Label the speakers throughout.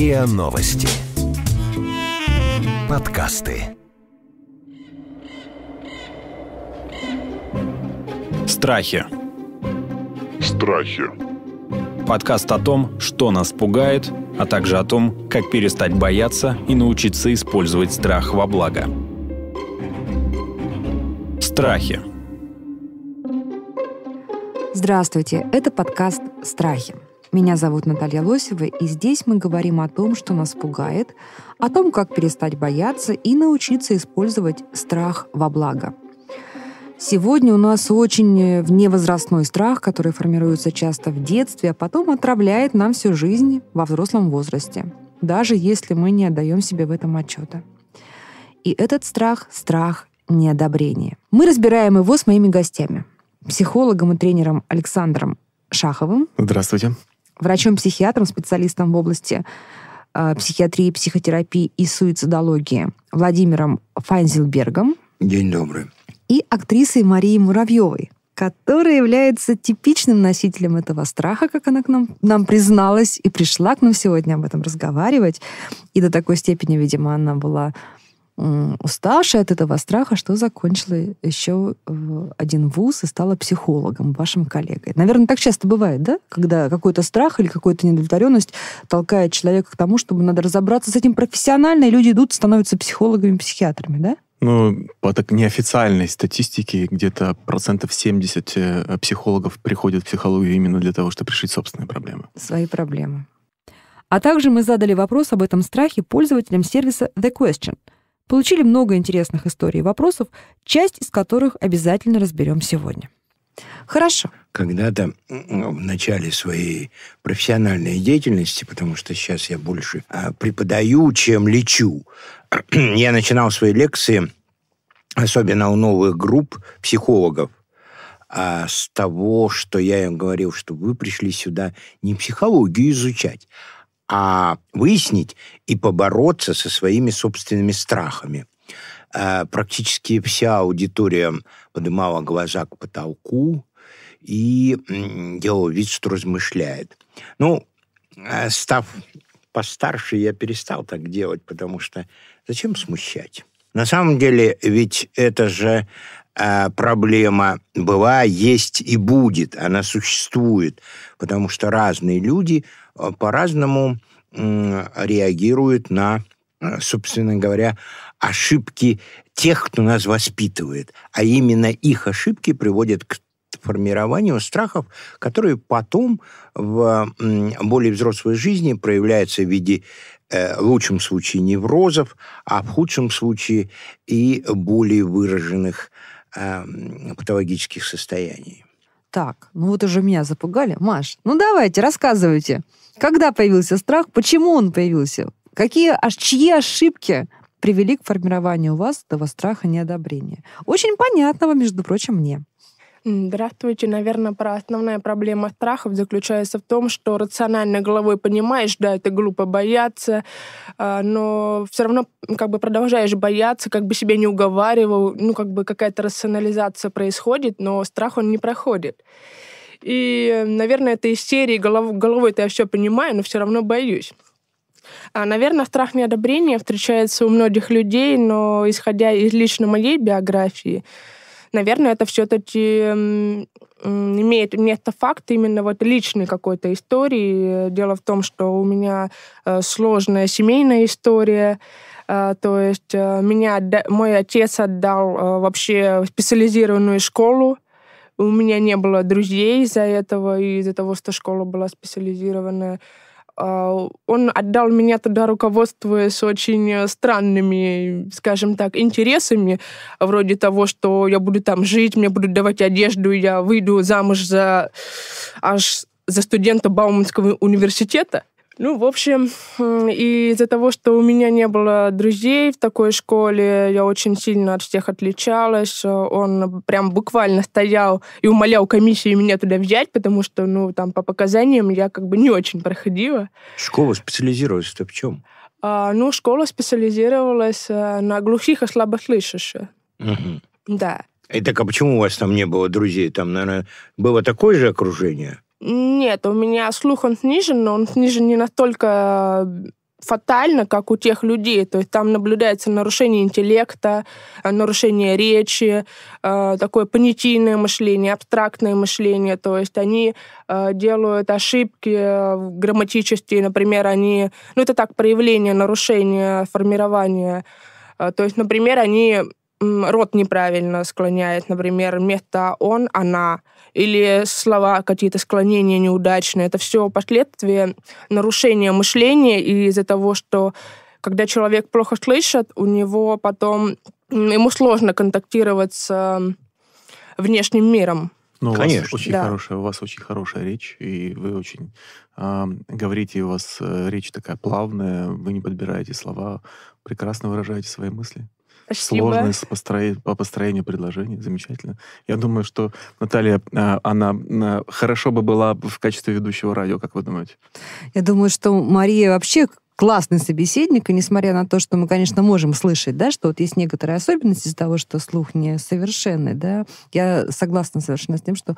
Speaker 1: РИА Новости. Подкасты.
Speaker 2: Страхи. Страхи. Подкаст о том, что нас пугает, а также о том, как перестать бояться и научиться использовать страх во благо. Страхи.
Speaker 3: Здравствуйте, это подкаст «Страхи». Меня зовут Наталья Лосева, и здесь мы говорим о том, что нас пугает, о том, как перестать бояться и научиться использовать страх во благо. Сегодня у нас очень э, вневозрастной страх, который формируется часто в детстве, а потом отравляет нам всю жизнь во взрослом возрасте, даже если мы не отдаем себе в этом отчета. И этот страх — страх неодобрения. Мы разбираем его с моими гостями, психологом и тренером Александром Шаховым.
Speaker 4: Здравствуйте
Speaker 3: врачом-психиатром, специалистом в области э, психиатрии, психотерапии и суицидологии Владимиром Файнзельбергом.
Speaker 1: День добрый.
Speaker 3: И актрисой Марией Муравьевой, которая является типичным носителем этого страха, как она к нам, нам призналась, и пришла к нам сегодня об этом разговаривать. И до такой степени, видимо, она была уставшая от этого страха, что закончила еще один вуз и стала психологом, вашим коллегой. Наверное, так часто бывает, да? Когда какой-то страх или какая-то недовлетворенность толкает человека к тому, чтобы надо разобраться с этим профессионально, и люди идут, становятся психологами, психиатрами, да?
Speaker 4: Ну, по так неофициальной статистике, где-то процентов 70 э, психологов приходят в психологию именно для того, чтобы решить собственные проблемы.
Speaker 3: Свои проблемы. А также мы задали вопрос об этом страхе пользователям сервиса The Question – Получили много интересных историй и вопросов, часть из которых обязательно разберем сегодня. Хорошо.
Speaker 1: Когда-то ну, в начале своей профессиональной деятельности, потому что сейчас я больше а, преподаю, чем лечу, я начинал свои лекции, особенно у новых групп психологов, а с того, что я им говорил, что вы пришли сюда не психологию изучать, а выяснить и побороться со своими собственными страхами. Э, практически вся аудитория поднимала глаза к потолку и делала вид, что размышляет. Ну, э, став постарше, я перестал так делать, потому что зачем смущать? На самом деле, ведь это же Э, проблема была, есть и будет, она существует, потому что разные люди э, по-разному реагируют на, э, собственно говоря, ошибки тех, кто нас воспитывает, а именно их ошибки приводят к формированию страхов, которые потом в более взрослой жизни проявляются в виде в лучшем случае неврозов, а в худшем случае и более выраженных э, патологических состояний.
Speaker 3: Так, ну вот уже меня запугали. Маш, ну давайте, рассказывайте. Когда появился страх, почему он появился? Какие, аж чьи ошибки привели к формированию у вас этого страха неодобрения? Очень понятного, между прочим, мне.
Speaker 5: Здравствуйте. Наверное, про основная проблема страхов заключается в том, что рационально головой понимаешь, да, это глупо бояться, а, но все равно как бы продолжаешь бояться, как бы себе не уговаривал, ну как бы какая-то рационализация происходит, но страх он не проходит. И, наверное, это истерии, голов, головой-то я все понимаю, но все равно боюсь. А, наверное, страх неодобрения встречается у многих людей, но исходя из лично моей биографии, наверное, это все-таки имеет место факт именно вот личной какой-то истории. Дело в том, что у меня э, сложная семейная история, э, то есть э, меня мой отец отдал вообще специализированную школу, у меня не было друзей из-за этого, и из-за того, что школа была специализированная. А, он отдал меня тогда, руководствуясь очень э, странными, скажем так, интересами, вроде того, что я буду там жить, мне будут давать одежду, я выйду замуж за аж за студента Бауманского университета. Ну, в общем, из-за того, что у меня не было друзей в такой школе, я очень сильно от всех отличалась. Он прям буквально стоял и умолял комиссии меня туда взять, потому что, ну, там, по показаниям я как бы не очень проходила.
Speaker 1: Школа специализировалась-то в чем?
Speaker 5: А, ну, школа специализировалась э, на глухих и слабослышащих. Угу. Да.
Speaker 1: И так, а почему у вас там не было друзей? Там, наверное, было такое же окружение?
Speaker 5: Нет, у меня слух он снижен, но он снижен не настолько э, фатально, как у тех людей. То есть там наблюдается нарушение интеллекта, э, нарушение речи, э, такое понятийное мышление, абстрактное мышление. То есть они э, делают ошибки грамматические, например, они... Ну, это так, проявление нарушения формирования. Э, то есть, например, они рот неправильно склоняет, например, вместо он, она или слова какие-то склонения неудачные. Это все последствия нарушения мышления из-за того, что когда человек плохо слышит, у него потом ему сложно контактировать с внешним миром. Ну, Конечно. У вас очень да.
Speaker 4: хорошая, у вас очень хорошая речь, и вы очень э, говорите, у вас э, речь такая плавная, вы не подбираете слова, прекрасно выражаете свои мысли. Спасибо. Сложность построить, по построению предложений. Замечательно. Я думаю, что Наталья, а, она а, хорошо бы была в качестве ведущего радио, как вы думаете?
Speaker 3: Я думаю, что Мария вообще классный собеседник, и несмотря на то, что мы, конечно, можем слышать, да, что вот есть некоторые особенности из-за того, что слух несовершенный, да, я согласна совершенно с тем, что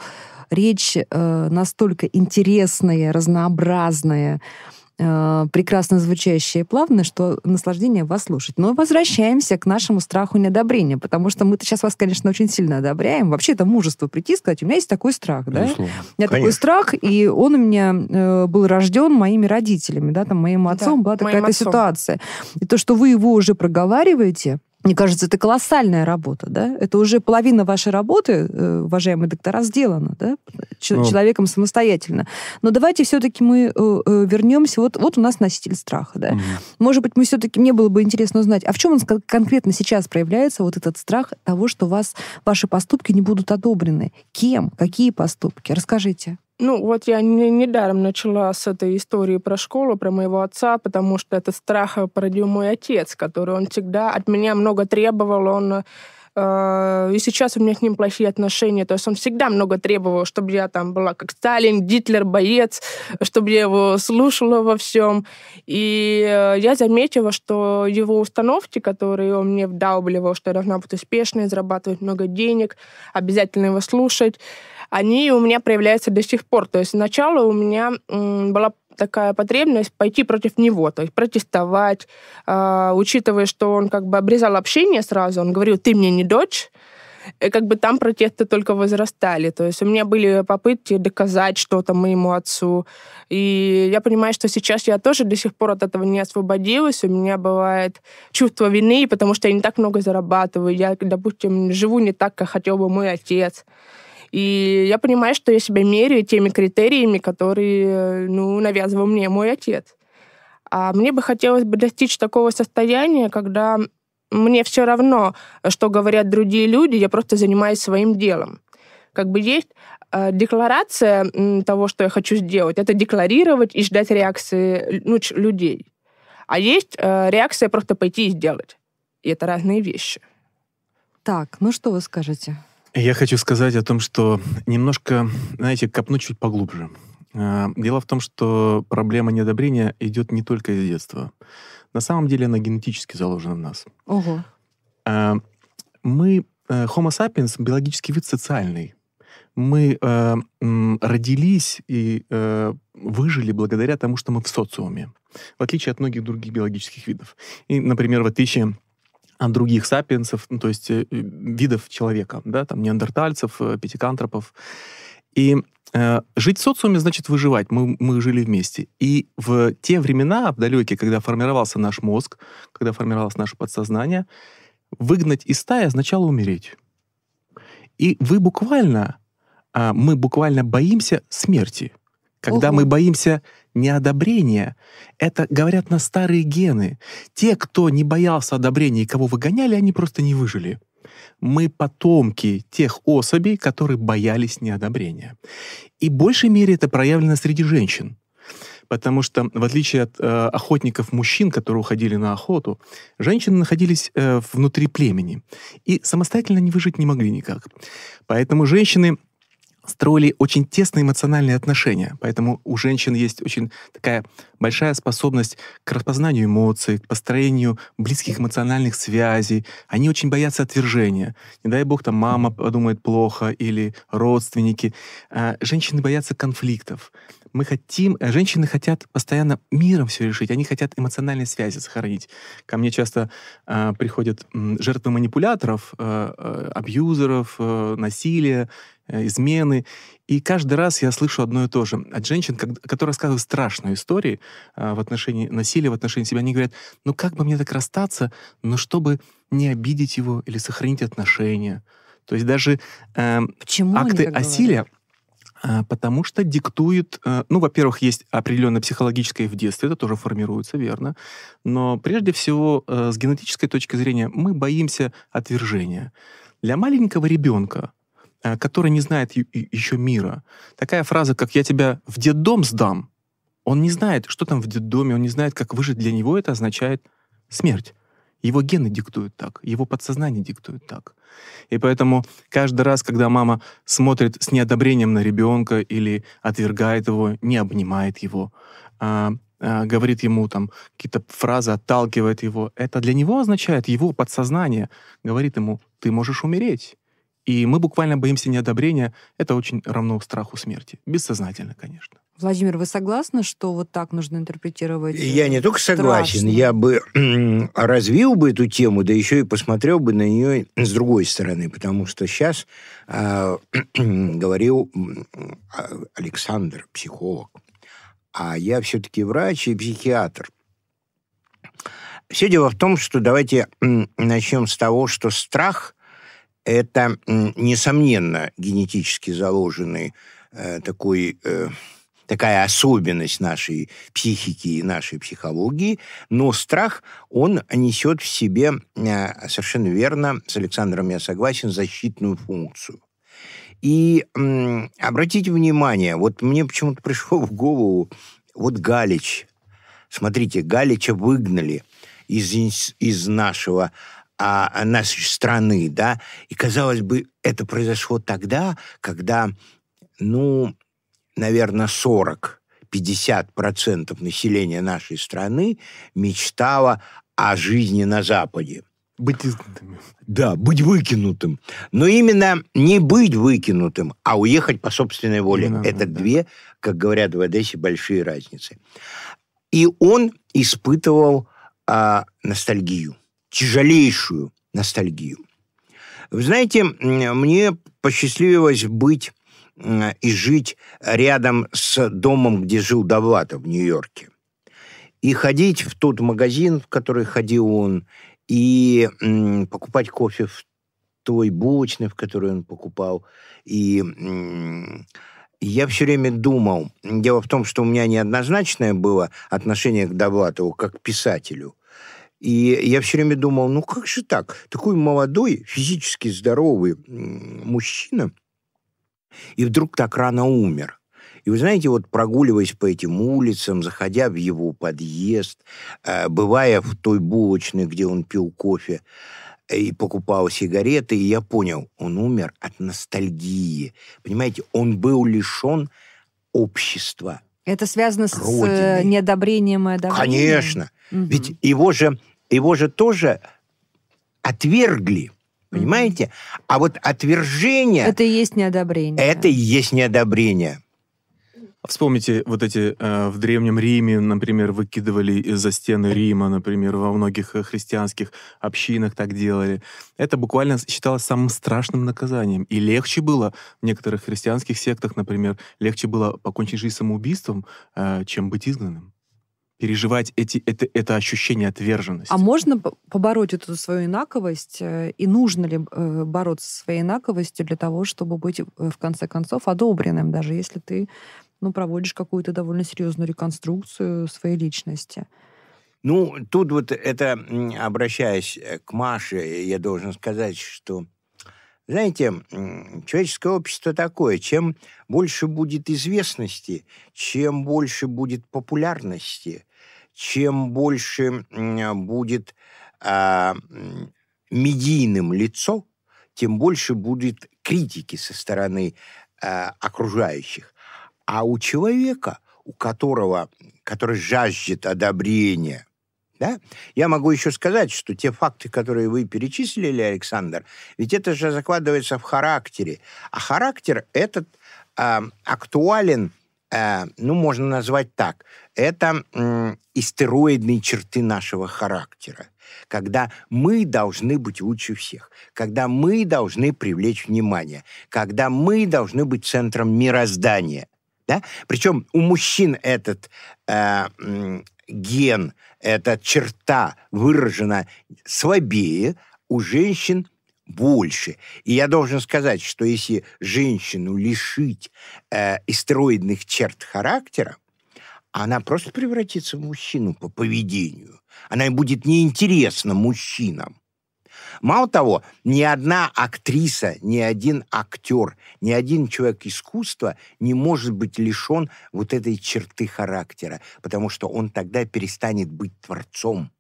Speaker 3: речь э, настолько интересная, разнообразная, Э, прекрасно звучащее и плавное, что наслаждение вас слушать. Но возвращаемся к нашему страху неодобрения, потому что мы-то сейчас вас, конечно, очень сильно одобряем. Вообще это мужество прийти и сказать, у меня есть такой страх, да? Безусловно. У меня конечно. такой страх, и он у меня э, был рожден моими родителями, да, там моим отцом да, была такая-то ситуация. И то, что вы его уже проговариваете, мне кажется, это колоссальная работа, да? Это уже половина вашей работы, э, уважаемые доктора, сделана, да? Ч- ну. Человеком самостоятельно. Но давайте все-таки мы э, э, вернемся. Вот, вот у нас носитель страха, да? Угу. Может быть, мы все-таки, мне было бы интересно узнать, а в чем он конкретно сейчас проявляется, вот этот страх того, что вас, ваши поступки не будут одобрены? Кем? Какие поступки? Расскажите.
Speaker 5: Ну, вот я недаром не начала с этой истории про школу, про моего отца, потому что это страх э, породил мой отец, который он всегда от меня много требовал, он э, Э, и сейчас у меня с ним плохие отношения. То есть он всегда много требовал, чтобы я там была как Сталин, Гитлер, боец, чтобы я его слушала во всем. И э, я заметила, что его установки, которые он мне вдалбливал, что я должна быть успешной, зарабатывать много денег, обязательно его слушать, они у меня проявляются до сих пор. То есть сначала у меня была такая потребность пойти против него, то есть протестовать, э, учитывая, что он как бы обрезал общение сразу, он говорил, ты мне не дочь, и как бы там протесты только возрастали. То есть у меня были попытки доказать что-то моему отцу. И я понимаю, что сейчас я тоже до сих пор от этого не освободилась. У меня бывает чувство вины, потому что я не так много зарабатываю. Я, допустим, живу не так, как хотел бы мой отец. И я понимаю, что я себя меряю теми критериями, которые, э, ну, навязывал мне мой отец. А мне бы хотелось бы достичь такого состояния, когда мне все равно, что говорят другие люди, я просто занимаюсь своим делом. Как бы есть э, декларация того, что я хочу сделать, это декларировать и ждать реакции ну, людей. А есть э, реакция просто пойти и сделать. И это разные вещи. Так, ну что вы скажете?
Speaker 4: Я хочу сказать о том, что немножко, знаете, копнуть чуть поглубже. А, дело в том, что проблема неодобрения идет не только из детства. На самом деле она генетически заложена в нас. Ого. А, мы, э, Homo sapiens, биологический вид социальный. Мы э, родились и э, выжили благодаря тому, что мы в социуме, в отличие от многих других биологических видов. И, например, в отличие других сапиенсов, ну, то есть э, э, видов человека, да, там неандертальцев, э, пятикантропов. И э, жить в социуме значит выживать. Мы, мы жили вместе. И в те времена, в когда формировался наш мозг, когда формировалось наше подсознание, выгнать из стаи означало умереть. И вы буквально, э, мы буквально боимся смерти. Когда Ого. мы боимся неодобрения, это, говорят, на старые гены. Те, кто не боялся одобрения и кого выгоняли, они просто не выжили. Мы потомки тех особей, которые боялись неодобрения. И в большей мере это проявлено среди женщин. Потому что, в отличие от э, охотников-мужчин, которые уходили на охоту, женщины находились э, внутри племени и самостоятельно не выжить не могли никак. Поэтому женщины строили очень тесные эмоциональные отношения. Поэтому у женщин есть очень такая большая способность к распознанию эмоций, к построению близких эмоциональных связей. Они очень боятся отвержения. Не дай бог, там мама подумает плохо или родственники. А, женщины боятся конфликтов. Мы хотим... Э, женщины хотят постоянно миром все решить. Они хотят эмоциональные связи сохранить. Ко мне часто э, приходят жертвы манипуляторов, э, э, абьюзеров, э, насилия, э, измены. И каждый раз я слышу одно и то же. От женщин, как, которые рассказывают страшные истории э, в отношении насилия, в отношении себя, они говорят, ну как бы мне так расстаться, но ну чтобы не обидеть его или сохранить отношения. То есть даже э, акты осилия... Говорят? А, потому что диктует, э, ну, во-первых, есть определенное психологическое в детстве, это тоже формируется, верно. Но прежде всего, э, с генетической точки зрения, мы боимся отвержения. Для маленького ребенка, э, который не знает еще мира, такая фраза, как «я тебя в детдом сдам», он не знает, что там в детдоме, он не знает, как выжить. Для него это означает смерть. Его гены диктуют так, его подсознание диктует так. И поэтому каждый раз, когда мама смотрит с неодобрением на ребенка или отвергает его, не обнимает его, а, а, говорит ему там какие-то фразы, отталкивает его, это для него означает его подсознание, говорит ему, ты можешь умереть. И мы буквально боимся неодобрения, это очень равно страху смерти. Бессознательно, конечно.
Speaker 3: Владимир, вы согласны, что вот так нужно интерпретировать? Э, я не только согласен, страшно.
Speaker 1: Ну? я бы развил бы эту тему, да еще и посмотрел бы на нее с другой стороны, потому что сейчас э, а, говорил а, Александр, психолог, а я все-таки врач и психиатр. Все дело в том, что давайте начнем с того, что страх – это, несомненно, генетически заложенный э, такой э, такая особенность нашей психики и нашей психологии, но страх, он несет в себе, э, совершенно верно, с Александром я согласен, защитную функцию. И м, обратите внимание, вот мне почему-то пришло в голову, вот Галич, смотрите, Галича выгнали из, из нашего а, нашей страны, да, и казалось бы, это произошло тогда, когда, ну, наверное, 40-50% населения нашей страны мечтало о жизни на Западе. Быть изгнанным. Да, быть выкинутым. Но именно не быть выкинутым, а уехать по собственной воле. Именно, Это да. две, как говорят в Одессе, большие разницы. И он испытывал а, ностальгию, тяжелейшую ностальгию. Вы знаете, мне посчастливилось быть Э, и жить рядом с домом, где жил Давлатов в Нью-Йорке. И ходить в тот магазин, в который ходил он, и покупать кофе в той булочной, в которой он покупал. И я все время думал, дело в том, что у меня неоднозначное было отношение к Давлатову как к писателю. И я все время думал, ну как же так? Такой молодой, физически здоровый мужчина – и вдруг так рано умер. И вы знаете, вот прогуливаясь по этим улицам, заходя в его подъезд, э, бывая в той булочной, где он пил кофе э, и покупал сигареты, и я понял, он умер от ностальгии. Понимаете, он был лишен общества. Это
Speaker 3: связано э, Родины. с неодобрением и одобрением? Конечно.
Speaker 1: Угу. Ведь его же, его же тоже отвергли. Понимаете? А вот отвержение... Это
Speaker 3: и есть неодобрение.
Speaker 1: Это и есть неодобрение. А вспомните вот
Speaker 4: эти э, в Древнем Риме, например, выкидывали из-за стены Рима, например, во многих э, христианских общинах так делали. Это буквально считалось самым страшным наказанием. И легче было в некоторых христианских сектах, например, легче было покончить жизнь самоубийством, э, чем быть изгнанным переживать эти, это, это ощущение отверженности. А
Speaker 3: можно побороть эту свою инаковость? Э, и нужно ли э, бороться со своей инаковостью для того, чтобы быть, э, в конце концов, одобренным, даже если ты ну, проводишь какую-то довольно серьезную реконструкцию своей личности?
Speaker 1: Ну, тут вот это, обращаясь к Маше, я должен сказать, что знаете, человеческое общество такое, чем больше будет известности, чем больше будет популярности, чем больше будет а, медийным лицо, тем больше будет критики со стороны а, окружающих. А у человека, у которого, который жаждет одобрения, да? Я могу еще сказать, что те факты, которые вы перечислили, Александр, ведь это же закладывается в характере. А характер этот э, актуален э, ну, можно назвать так, это э, истероидные черты нашего характера, когда мы должны быть лучше всех, когда мы должны привлечь внимание, когда мы должны быть центром мироздания. Да? Причем у мужчин этот э, ген, эта черта выражена слабее, у женщин больше. И я должен сказать, что если женщину лишить э, истероидных черт характера, она просто превратится в мужчину по поведению. Она будет неинтересна мужчинам. Мало того, ни одна актриса, ни один актер, ни один человек искусства не может быть лишен вот этой черты характера, потому что он тогда перестанет быть творцом.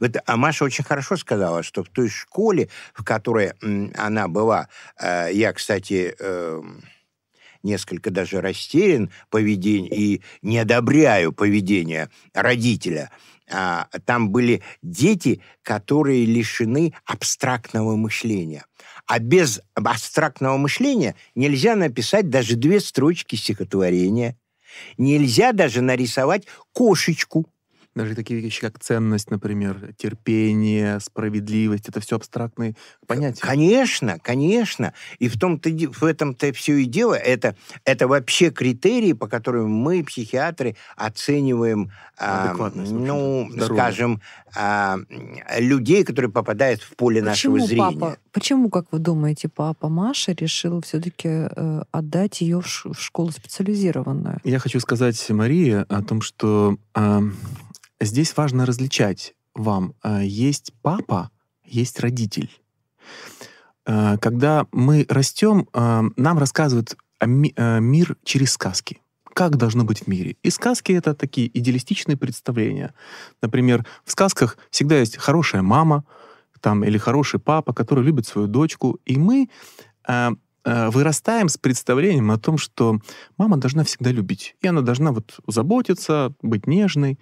Speaker 1: Вот а Маша очень хорошо сказала, что в той школе, в которой она была, э, я, кстати, эм, несколько даже растерян поведение и не одобряю поведение родителя. А, там были дети, которые лишены абстрактного мышления. А без абстрактного мышления нельзя написать даже две строчки стихотворения. Нельзя даже нарисовать кошечку – даже такие вещи, как ценность, например, терпение, справедливость, это все абстрактные понятия. Конечно, конечно. И в, том-то, в этом-то все и дело. Это, это вообще критерии, по которым мы, психиатры, оцениваем, а, ну, здоровье. скажем, а, людей, которые попадают в поле Почему нашего зрения. Папа,
Speaker 3: Почему, как вы думаете, папа Маша решил все-таки э, отдать ее в, ш- в школу специализированную?
Speaker 1: Я хочу
Speaker 4: сказать Марии о том, что э, здесь важно различать вам. Э, есть папа, есть родитель. Э, когда мы растем, э, нам рассказывают мир через сказки. Как должно быть в мире? И сказки это такие идеалистичные представления. Например, в сказках всегда есть хорошая мама там, или хороший папа, который любит свою дочку. И мы вырастаем с представлением о том, что мама должна всегда любить. И она должна вот заботиться, быть нежной.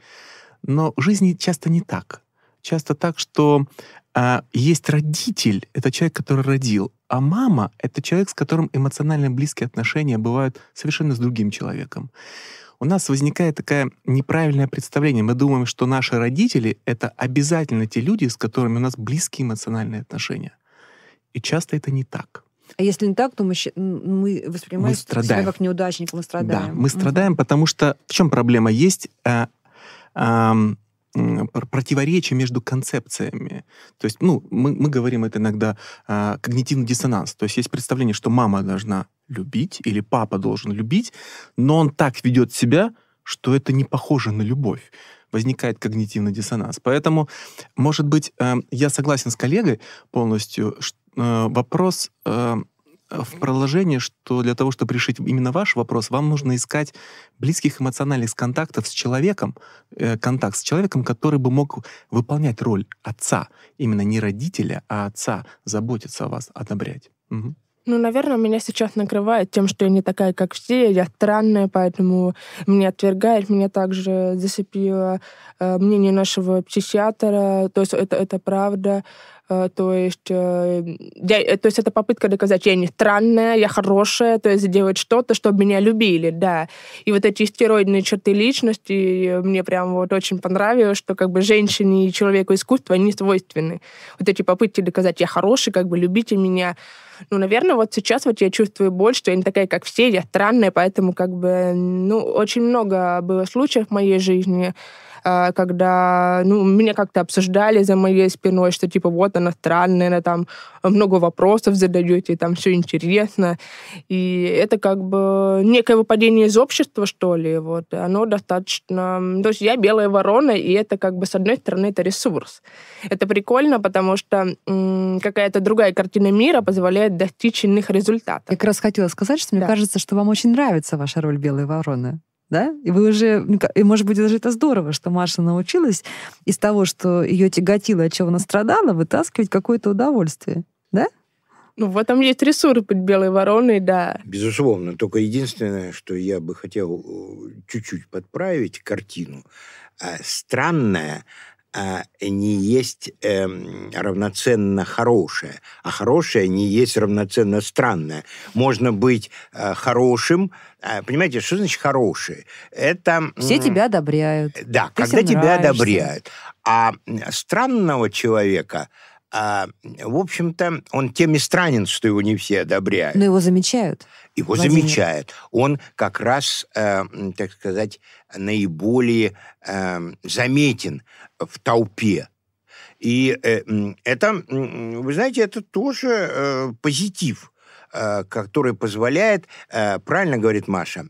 Speaker 4: Но в жизни часто не так. Часто так, что а, есть родитель, это человек, который родил, а мама — это человек, с которым эмоционально близкие отношения бывают совершенно с другим человеком. У нас возникает такое неправильное представление. Мы думаем, что наши родители — это обязательно те люди, с которыми у нас близкие эмоциональные отношения. И часто это не так.
Speaker 3: А если не так, то мы, мы воспринимаем мы страдаем. себя как неудачник, мы страдаем. Да, мы
Speaker 4: страдаем, угу. потому что в чем проблема? Есть э, противоречия между концепциями. То есть, ну, мы, мы говорим это иногда э, когнитивный диссонанс. То есть есть представление, что мама должна любить или папа должен любить, но он так ведет себя, что это не похоже на любовь. Возникает когнитивный диссонанс. Поэтому, может быть, э, я согласен с коллегой полностью, что, э, вопрос... Э, в проложении, что для того, чтобы решить именно ваш вопрос, вам нужно искать близких эмоциональных контактов с человеком, э, контакт с человеком, который бы мог выполнять роль отца, именно не родителя, а отца, заботиться о вас, одобрять.
Speaker 5: Угу. Ну, наверное, меня сейчас накрывает тем, что я не такая, как все, я странная, поэтому меня отвергает, меня также зацепило э, мнение нашего психиатра, то есть это, это правда. Э, то есть, э, я, э, то есть это попытка доказать, я не странная, я хорошая, то есть сделать что-то, чтобы меня любили, да. И вот эти стероидные черты личности мне прям вот очень понравилось, что как бы женщине и человеку искусства они свойственны. Вот эти попытки доказать, я хороший, как бы любите меня. Ну, наверное, вот сейчас вот я чувствую боль, что я не такая, как все, я странная, поэтому как бы, ну, очень много было случаев в моей жизни, а, когда, ну, меня как-то обсуждали за моей спиной, что типа вот она странная, она там много вопросов задаете, там все интересно. И это как бы некое выпадение из общества, что ли, вот. Оно достаточно... То есть я белая ворона, и это как бы с одной стороны это ресурс. Это прикольно, потому что какая-то другая картина мира позволяет достичь иных результатов.
Speaker 3: Я как раз хотела сказать, что мне кажется, что вам очень нравится ваша роль белой вороны да? И вы уже, ну, и может быть, даже это здорово, что Маша научилась из того, что ее тяготило, от чего она страдала, вытаскивать какое-то удовольствие,
Speaker 5: да? Ну, в этом есть ресурсы, под белой вороной, да.
Speaker 1: Безусловно. Только единственное, что я бы хотел э, чуть-чуть подправить картину. Э, Странная а, не есть э, равноценно хорошее, а хорошее не есть равноценно странное. Можно быть э, хорошим, э, понимаете, что значит хорошее? Это все тебя
Speaker 3: одобряют. Да, Ты когда тебя нравишься. одобряют,
Speaker 1: а странного человека а, в общем-то, он тем и странен, что его не все одобряют. Но
Speaker 3: его замечают.
Speaker 1: Его Владимир. замечают. Он как раз, э, так сказать, наиболее э, заметен в толпе. И э, это, вы знаете, это тоже э, позитив Э, который позволяет, э, правильно говорит Маша,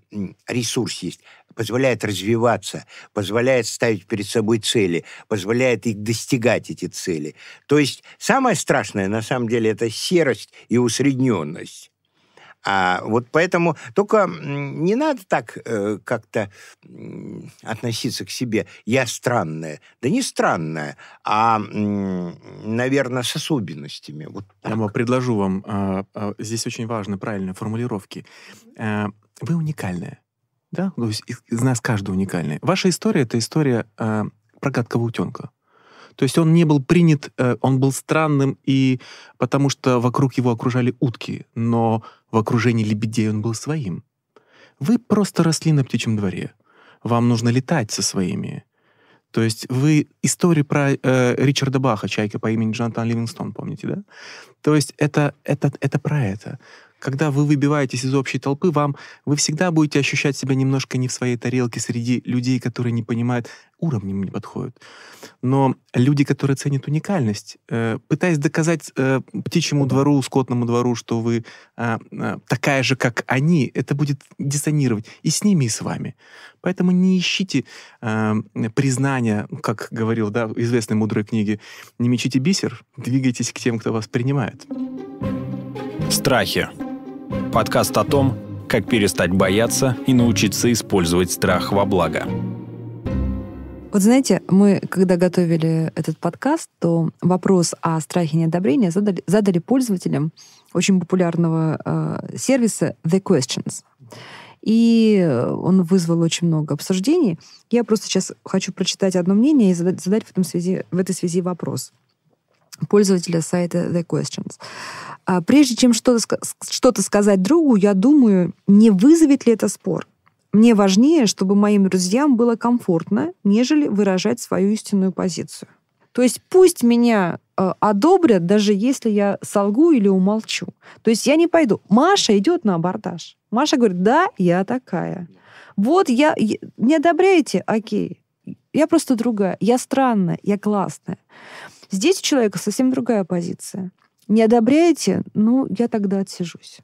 Speaker 1: ресурс есть, позволяет развиваться, позволяет ставить перед собой цели, позволяет их достигать, эти цели. То есть самое страшное, на самом деле, это серость и усредненность. А вот поэтому только не надо так э, как-то э, относиться к себе. Я странная. Да не странная, а, э, наверное, с особенностями. Вот так. предложу вам, э, э, здесь
Speaker 4: очень важны правильные формулировки. Э, вы уникальная. Да? То есть из, из нас каждый уникальный. Ваша история — это история э, про гадкого утенка. То есть он не был принят, э, он был странным, и потому что вокруг его окружали утки, но в окружении лебедей он был своим. Вы просто росли на птичьем дворе. Вам нужно летать со своими. То есть вы историю про э, Ричарда Баха, чайка по имени Джонатан Ливингстон, помните, да? То есть это, это, это про это. Когда вы выбиваетесь из общей толпы, вам вы всегда будете ощущать себя немножко не в своей тарелке среди людей, которые не понимают, уровнем не подходят. Но люди, которые ценят уникальность, э, пытаясь доказать э, птичьему двору, скотному двору, что вы э, э, такая же, как они, это будет диссонировать и с ними, и с вами. Поэтому не ищите э, признания, как говорил да, в известной мудрой книге, не мечите бисер, двигайтесь к тем, кто вас принимает.
Speaker 2: Страхи. Подкаст о том, как перестать бояться и научиться использовать страх во благо.
Speaker 3: Вот знаете, мы, когда готовили этот подкаст, то вопрос о страхе неодобрения задали, задали пользователям очень популярного э, сервиса The Questions. И он вызвал очень много обсуждений. Я просто сейчас хочу прочитать одно мнение и задать, задать в, этом связи, в этой связи вопрос пользователя сайта The Questions. А прежде чем что-то что сказать другу, я думаю, не вызовет ли это спор. Мне важнее, чтобы моим друзьям было комфортно, нежели выражать свою истинную позицию. То есть пусть меня э, одобрят, даже если я солгу или умолчу. То есть я не пойду. Маша идет на абордаж. Маша говорит, да, я такая. Вот я... Не одобряете? Окей. Я просто другая. Я странная, я классная. Здесь у человека совсем другая позиция. Не одобряете? Ну, я тогда отсижусь.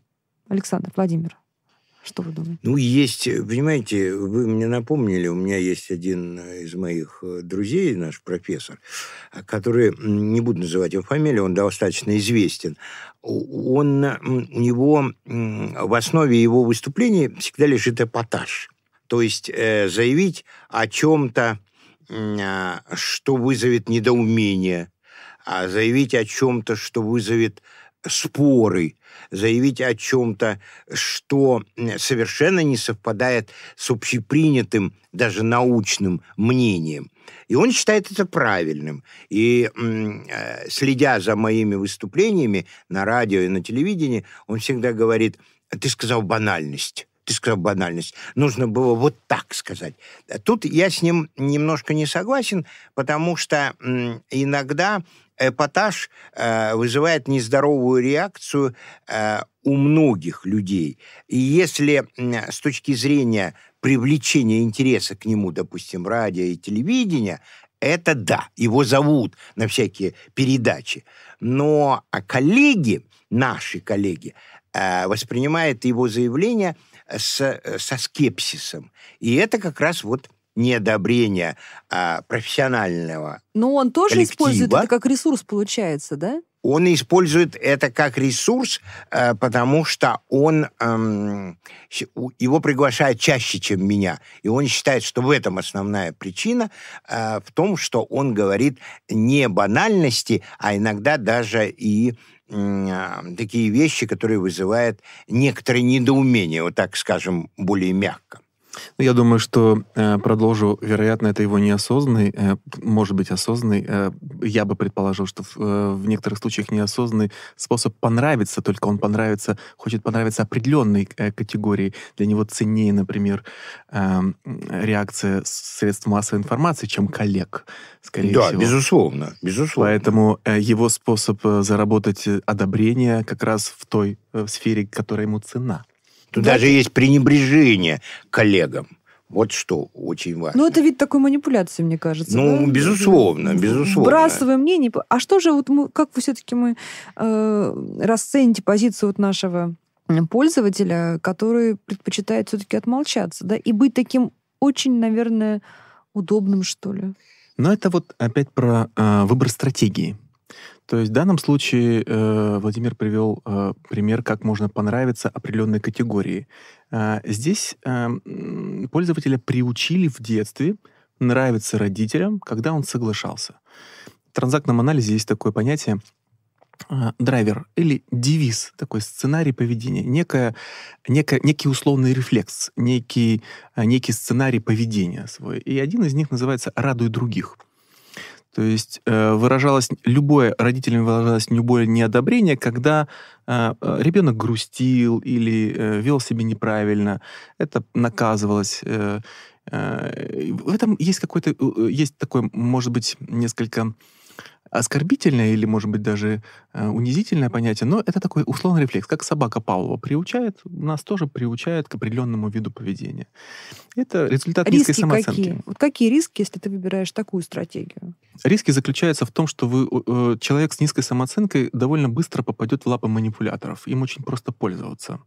Speaker 3: Александр, Владимир, что вы думаете?
Speaker 1: Ну, есть, понимаете, вы мне напомнили, у меня есть один из моих э, друзей, наш профессор, который, не буду называть его фамилию, он достаточно известен. Он, у него, в основе его выступлений всегда лежит эпатаж. То есть э, заявить о чем-то, а, что вызовет недоумение – а заявить о чем-то, что вызовет споры, заявить о чем-то, что совершенно не совпадает с общепринятым, даже научным мнением. И он считает это правильным. И э, следя за моими выступлениями на радио и на телевидении, он всегда говорит, ты сказал банальность ты сказал банальность. Нужно было вот так сказать. Тут я с ним немножко не согласен, потому что иногда эпатаж э, вызывает нездоровую реакцию э, у многих людей. И если с точки зрения привлечения интереса к нему, допустим, радио и телевидения, это да, его зовут на всякие передачи. Но а коллеги, наши коллеги, э, воспринимают его заявление с, со скепсисом. И это как раз вот неодобрения а, профессионального
Speaker 3: Но он тоже коллектива. использует это как ресурс, получается, да?
Speaker 1: Он использует это как ресурс, э, потому что он эм, его приглашает чаще, чем меня, и он считает, что в этом основная причина э, в том, что он говорит не банальности, а иногда даже и а, такие вещи, которые вызывают некоторое недоумение, вот так скажем, более мягко.
Speaker 4: Ну, я думаю, что э, продолжу. Вероятно, это его неосознанный, э, может быть, осознанный. Э, я бы предположил, что в, э, в некоторых случаях неосознанный способ понравится, только он понравится, хочет понравиться определенной э, категории. Для него ценнее, например, э, реакция средств массовой информации, чем коллег, скорее да, всего. Да, безусловно, безусловно. Поэтому э, его способ э, заработать э, одобрение как раз в той э, сфере,
Speaker 1: которая ему цена. Тут да. даже есть пренебрежение коллегам. Вот что очень важно. Ну,
Speaker 3: это вид такой манипуляции, мне кажется. Ну, да? безусловно,
Speaker 1: безусловно. Брасовое
Speaker 3: мнение. А что же, вот мы, как вы все-таки мы э, расцените позицию вот нашего пользователя, который предпочитает все-таки отмолчаться, да, и быть таким очень, наверное, удобным, что ли?
Speaker 4: Ну это вот опять про э, выбор стратегии. То есть в данном случае э, Владимир привел э, пример, как можно понравиться определенной категории. Э, здесь э, пользователя приучили в детстве нравиться родителям, когда он соглашался. В транзактном анализе есть такое понятие э, драйвер или девиз, такой сценарий поведения, некая, некая, некий условный рефлекс, некий, э, некий сценарий поведения свой. И один из них называется «радуй других». То есть э, выражалось любое, родителями выражалось любое неодобрение, когда э, э ребенок грустил или э, вел себя неправильно. Это наказывалось. Э, э, в этом есть какой-то, э, э, есть такой, может быть, несколько оскорбительное или, может быть, даже э, унизительное понятие, но это такой условный рефлекс, как собака Павлова приучает, нас тоже приучает к определенному виду поведения. Это результат риски низкой самооценки. Какие?
Speaker 3: Вот какие риски, если ты выбираешь такую стратегию?
Speaker 4: Риски заключаются в том, что вы, человек с низкой самооценкой довольно быстро попадет в лапы манипуляторов. Им очень просто пользоваться.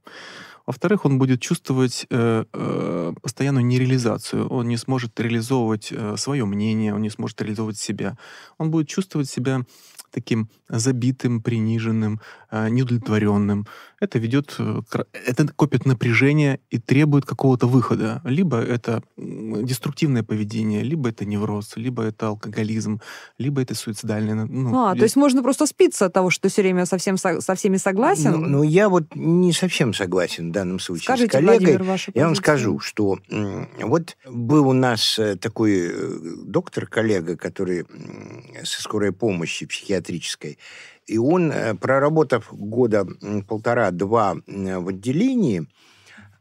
Speaker 4: Во-вторых, он будет чувствовать э, э, постоянную нереализацию. Он не сможет реализовывать э, свое мнение, он не сможет реализовывать себя. Он будет чувствовать себя таким забитым, приниженным, а, неудовлетворенным. Это ведет, э, это копит напряжение и требует какого-то выхода. Либо это деструктивное поведение, либо это невроз, либо это алкоголизм, либо это суицидальное.
Speaker 1: Ну, ну а, то есть
Speaker 3: можно просто спиться от того, что все время совсем со всеми согласен? Ну, ну,
Speaker 1: я вот не совсем согласен в данном случае Скажите, с коллегой. Владимир, вашу я вам скажу, что вот был у нас э, такой э, доктор, коллега, который со скорой помощи, психиатр психиатрической. И он, э, проработав года полтора-два э, в отделении,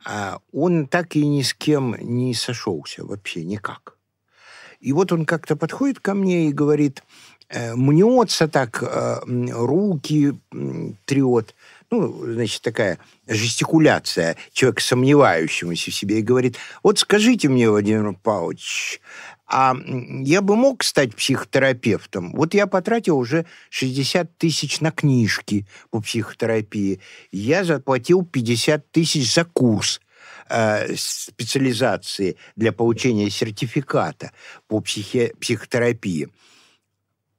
Speaker 1: а, он так и ни с кем не сошелся вообще никак. И вот он как-то подходит ко мне и говорит, э, мнется так, руки трет. Ну, значит, такая жестикуляция человека, сомневающегося в себе, и говорит, вот скажите мне, Владимир Павлович, а я бы мог стать психотерапевтом. Вот я потратил уже 60 тысяч на книжки по психотерапии. Я заплатил 50 тысяч за курс э, специализации для получения сертификата по психи- психотерапии.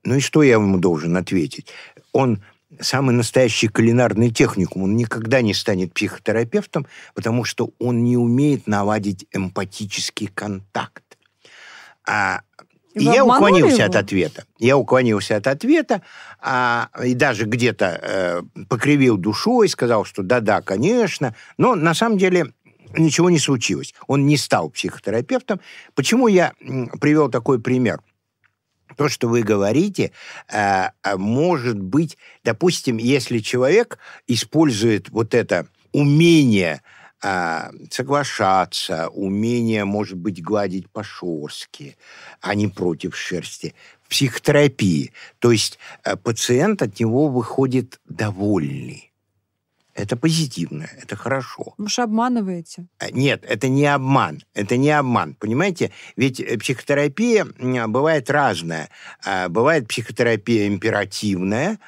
Speaker 1: Ну и что я ему должен ответить? Он самый настоящий кулинарный техникум. Он никогда не станет психотерапевтом, потому что он не умеет наладить эмпатический контакт. А, и я уклонился его? от ответа. Я уклонился от ответа, а, и даже где-то э, покривил душой, сказал, что да-да, конечно. Но на самом деле ничего не случилось. Он не стал психотерапевтом. Почему я привел такой пример? То, что вы говорите, э, а, может быть, допустим, если человек использует вот это умение а, соглашаться, умение, может быть, гладить по-шерстке, а не против шерсти, психотерапии. То есть э, пациент от него выходит довольный. Это позитивно, это хорошо.
Speaker 3: Вы же обманываете.
Speaker 1: А, нет, это не обман. Это не обман. Понимаете, ведь э, психотерапия а, бывает разная. А, бывает психотерапия императивная,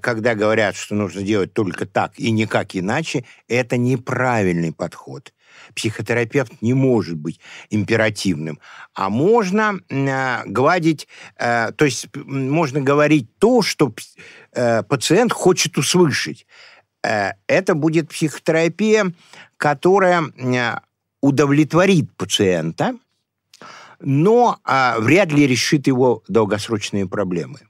Speaker 1: когда говорят, что нужно делать только так и никак иначе. Это неправильный подход психотерапевт не может быть императивным. А можно гладить, э, то есть можно говорить то, что э, пациент хочет услышать. Э, это будет психотерапия, которая удовлетворит пациента, но а, вряд ли решит его долгосрочные проблемы,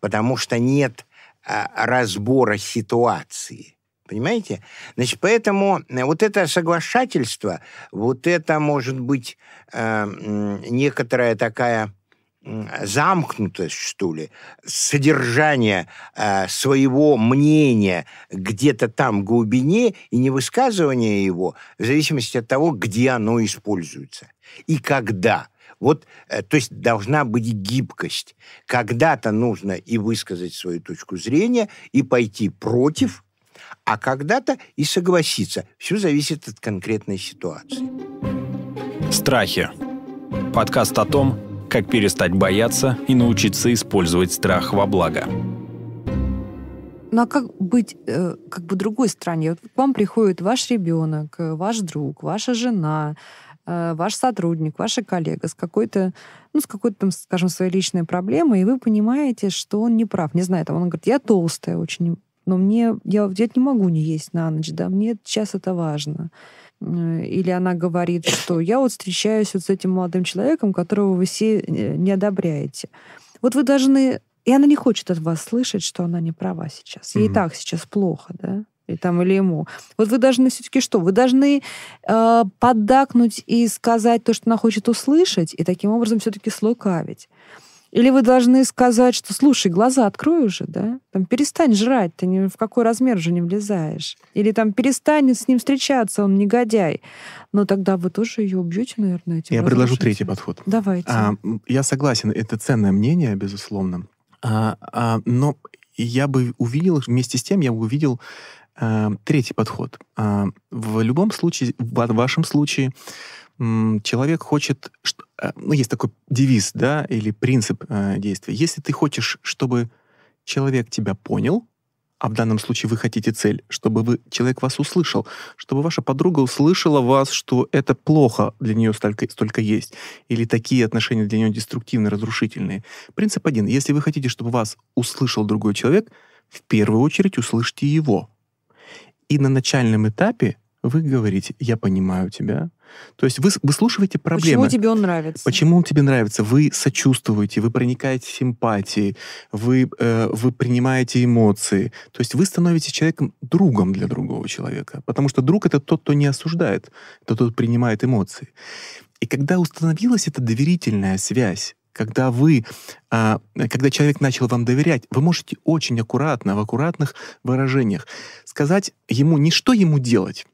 Speaker 1: потому что нет а, разбора ситуации. Понимаете? Значит, поэтому э, вот это соглашательство, вот это может быть э, некоторая такая замкнутость, что ли, содержание э, своего мнения где-то там в глубине и не высказывание его в зависимости от того, где оно используется и когда. Вот, э, то есть должна быть гибкость. Когда-то нужно и высказать свою точку зрения, и пойти против, а когда-то и согласиться. Все зависит от конкретной ситуации. Страхи.
Speaker 2: Подкаст о том, как перестать бояться и научиться использовать страх во благо.
Speaker 3: Ну а как быть э, как бы другой стране? Вот к вам приходит ваш ребенок, э, ваш друг, ваша жена, э, ваш сотрудник, ваша коллега с какой-то, ну, с какой-то, там, скажем, своей личной проблемой, и вы понимаете, что он не прав. Не знаю, там он говорит, я толстая очень, но мне, я, я не могу не есть на ночь, да, мне сейчас это важно. Э, или она говорит, что я вот встречаюсь вот с этим молодым человеком, которого вы все э, не одобряете. Вот вы должны... И она не хочет от вас слышать, что она не права сейчас. Ей mm-hmm. так сейчас плохо, да? И там или ему. Вот вы должны все-таки что? Вы должны э, поддакнуть и сказать то, что она хочет услышать, и таким образом все-таки слукавить. Или вы должны сказать, что, слушай, глаза открой уже, да? Там, перестань жрать, ты ни в какой размер уже не влезаешь. Или там, перестань с ним встречаться, он негодяй. Но тогда вы тоже ее убьете, наверное, этим Я предложу
Speaker 4: третий подход. Давайте. А, я согласен, это ценное мнение, безусловно. А, а, но я бы увидел, вместе с тем я бы увидел а, третий подход. А, в любом случае, в вашем случае, человек хочет, э, ну, есть такой девиз, да, или принцип э, действия. Если ты хочешь, чтобы человек тебя понял, а в данном случае вы хотите цель, чтобы вы, человек вас услышал, чтобы ваша подруга услышала вас, что это плохо для нее столько, столько есть, или такие отношения для нее деструктивные, разрушительные. Принцип один. Если вы хотите, чтобы вас услышал другой человек, в первую очередь услышьте его. И на начальном этапе вы говорите, я понимаю тебя, то есть вы выслушиваете проблемы. Почему тебе он нравится? Почему он тебе нравится? Вы сочувствуете, вы проникаете в симпатии, вы, э, вы принимаете эмоции. То есть вы становитесь человеком другом для другого человека. Потому что друг — это тот, кто не осуждает, это тот, кто принимает эмоции. И когда установилась эта доверительная связь, когда вы, а, когда человек начал вам доверять, вы можете очень аккуратно, в аккуратных выражениях сказать ему не что ему делать,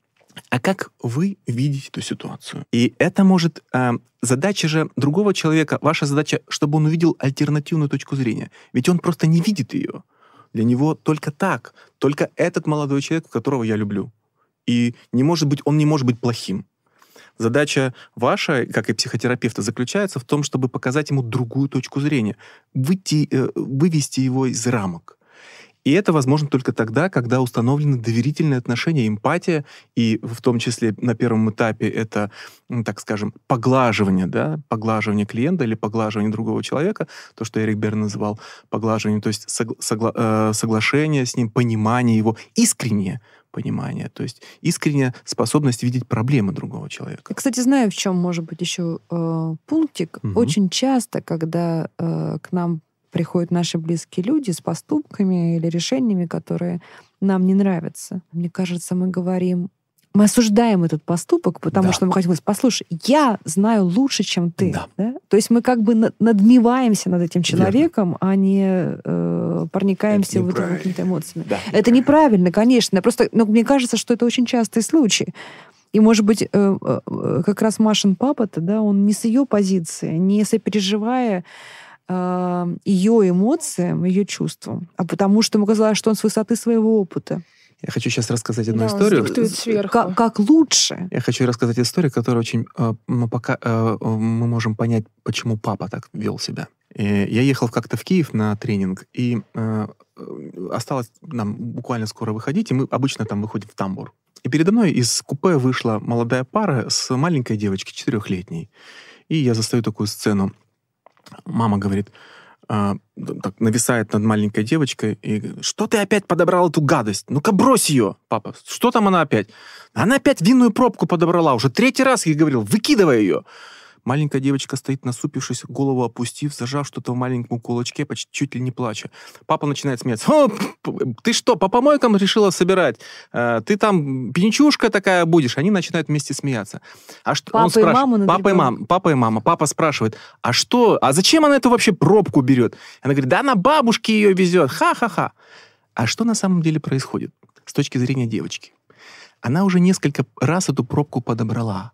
Speaker 4: а как вы видите эту ситуацию? И это может... Э, задача же другого человека, ваша задача, чтобы он увидел альтернативную точку зрения. Ведь он просто не видит ее. Для него только так, только этот молодой человек, которого я люблю. И не может быть, он не может быть плохим. Задача ваша, как и психотерапевта, заключается в том, чтобы показать ему другую точку зрения, выйти, э, вывести его из рамок. И это возможно только тогда, когда установлены доверительные отношения, эмпатия, и в том числе на первом этапе это, так скажем, поглаживание, да, поглаживание клиента или поглаживание другого человека, то, что Эрик Берн называл поглаживанием, то есть согла- согла- э, соглашение с ним, понимание его, искреннее понимание, то есть искренняя способность видеть проблемы другого человека.
Speaker 3: Я, кстати, знаю, в чем может быть еще э, пунктик. Угу. Очень часто, когда э, к нам приходят наши близкие люди с поступками или решениями, которые нам не нравятся. Мне кажется, мы говорим, мы осуждаем этот поступок, потому да. что мы хотим сказать, послушай, я знаю лучше, чем ты. Да. Да? То есть мы как бы надмиваемся над этим человеком, Верно. а не э, проникаемся это вот какими-то эмоциями. Да. Это неправильно, конечно. Просто но ну, мне кажется, что это очень частый случай. И, может быть, э, э, э как раз Машин папа-то, да, он не с ее позиции, не сопереживая Э, ее эмоциям, ее
Speaker 4: чувствам, а потому что ему казалось, что он с высоты своего опыта. Я хочу сейчас рассказать одну да, историю.
Speaker 3: Как, как лучше.
Speaker 4: Я хочу рассказать историю, которая очень... Э, мы, пока, э, мы можем понять, почему папа так вел себя. Я ехал как-то в Киев на тренинг, и осталось нам буквально скоро выходить, и мы обычно там выходим в тамбур. И передо мной из купе вышла молодая пара с маленькой девочкой, четырехлетней. И я застаю такую сцену мама говорит, «А, так, нависает над маленькой девочкой и что ты опять подобрал эту гадость? Ну-ка брось ее, папа. Что там она опять? Она опять винную пробку подобрала. Уже третий раз я говорил, выкидывай ее. Маленькая девочка стоит, насупившись, голову опустив, зажав что-то в маленьком кулачке, почти чуть ли не плача. Папа начинает смеяться. Ты что, по помойкам решила собирать? Э, ты там пенечушка такая будешь? Они начинают вместе смеяться. А что? Папа он спрашивает, и мама на Папа и мама. Папа и мама. Папа спрашивает, а что? А зачем она эту вообще пробку берет? Она говорит, да она бабушке ее везет. Ха-ха-ха. А что на самом деле происходит с точки зрения девочки? Она уже несколько раз эту пробку подобрала.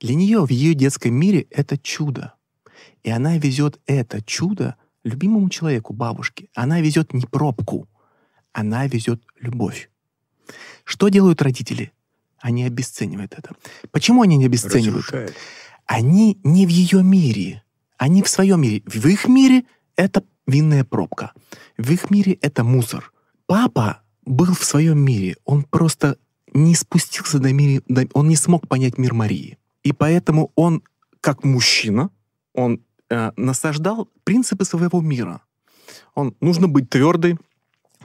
Speaker 4: Для нее в ее детском мире это чудо. И она везет это чудо любимому человеку, бабушке. Она везет не пробку, она везет любовь. Что делают родители? Они обесценивают это. Почему они не обесценивают? Разрушает. Они не в ее мире, они в своем мире. В их мире это винная пробка. В их мире это мусор. Папа был в своем мире. Он просто не спустился до мира, он не смог понять мир Марии. И поэтому он, как мужчина, он э, насаждал принципы своего мира. Он нужно быть твердой,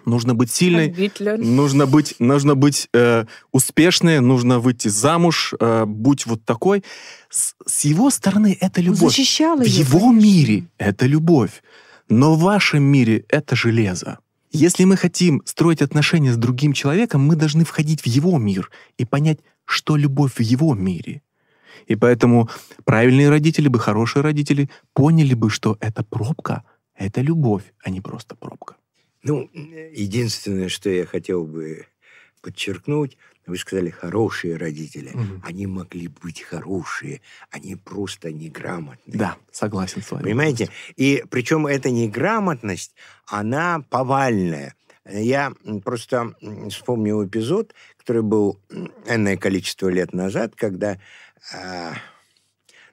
Speaker 4: нужно быть сильной, нужно быть, нужно быть э, успешной, нужно выйти замуж, э, будь вот такой. С, с его стороны это любовь. Защищала В его конечно. мире это любовь, но в вашем мире это железо. Если мы хотим строить отношения с другим человеком, мы должны входить в его мир и понять, что любовь в его мире, и поэтому правильные родители бы, хорошие родители поняли бы, что это пробка — это любовь,
Speaker 1: а не просто пробка. Ну, единственное, что я хотел бы подчеркнуть, вы сказали хорошие родители. Угу. Они могли быть хорошие, они просто неграмотные. Да, согласен с вами. Понимаете? И причем эта неграмотность, она повальная. Я просто вспомнил эпизод, который был энное количество лет назад, когда а,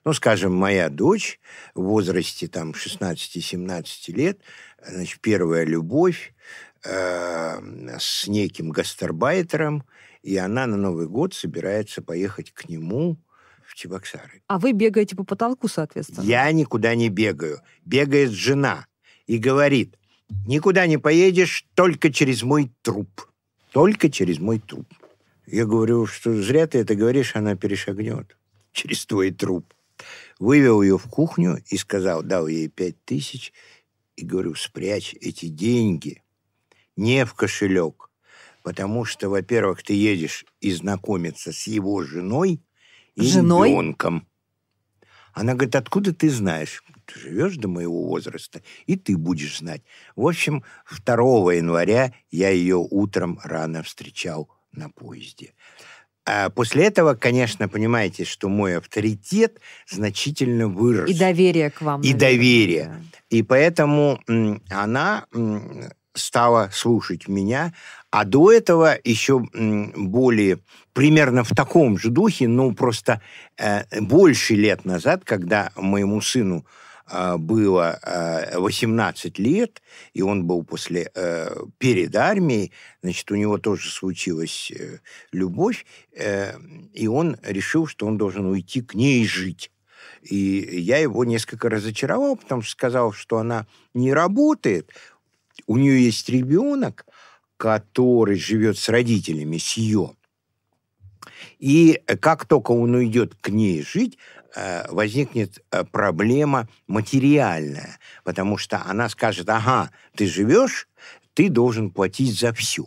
Speaker 1: ну, скажем, моя дочь в возрасте там 16-17 лет, значит, первая любовь э, с неким гастарбайтером, и она на Новый год собирается поехать к нему в Чебоксары.
Speaker 3: А вы бегаете по потолку, соответственно?
Speaker 1: Я никуда не бегаю. Бегает жена и говорит, никуда не поедешь, только через мой труп. Только через мой труп. Я говорю, что зря ты это говоришь, она перешагнет через твой труп. Вывел ее в кухню и сказал, дал ей пять тысяч, и говорю, спрячь эти деньги не в кошелек, потому что, во-первых, ты едешь и знакомиться с его женой и женой? ребенком. Она говорит, откуда ты знаешь? Ты живешь до моего возраста, и ты будешь знать. В общем, 2 января я ее утром рано встречал на поезде. А после этого, конечно, понимаете, что мой авторитет значительно вырос. И
Speaker 3: доверие к вам. И наверное.
Speaker 1: доверие. И поэтому она стала слушать меня, а до этого еще более примерно в таком же духе, ну просто э, больше лет назад, когда моему сыну а, было 18 а, лет, и он был после, э, перед армией, значит, у него тоже случилась э, любовь, э, и он решил, что он должен уйти к ней жить. И я его несколько разочаровал, потому что сказал, что она не работает, у нее есть ребенок, который живет с родителями, с ее. И как только он уйдет к ней жить, Э, возникнет э, проблема материальная, потому что она скажет, ага, ты живешь, ты должен платить за все.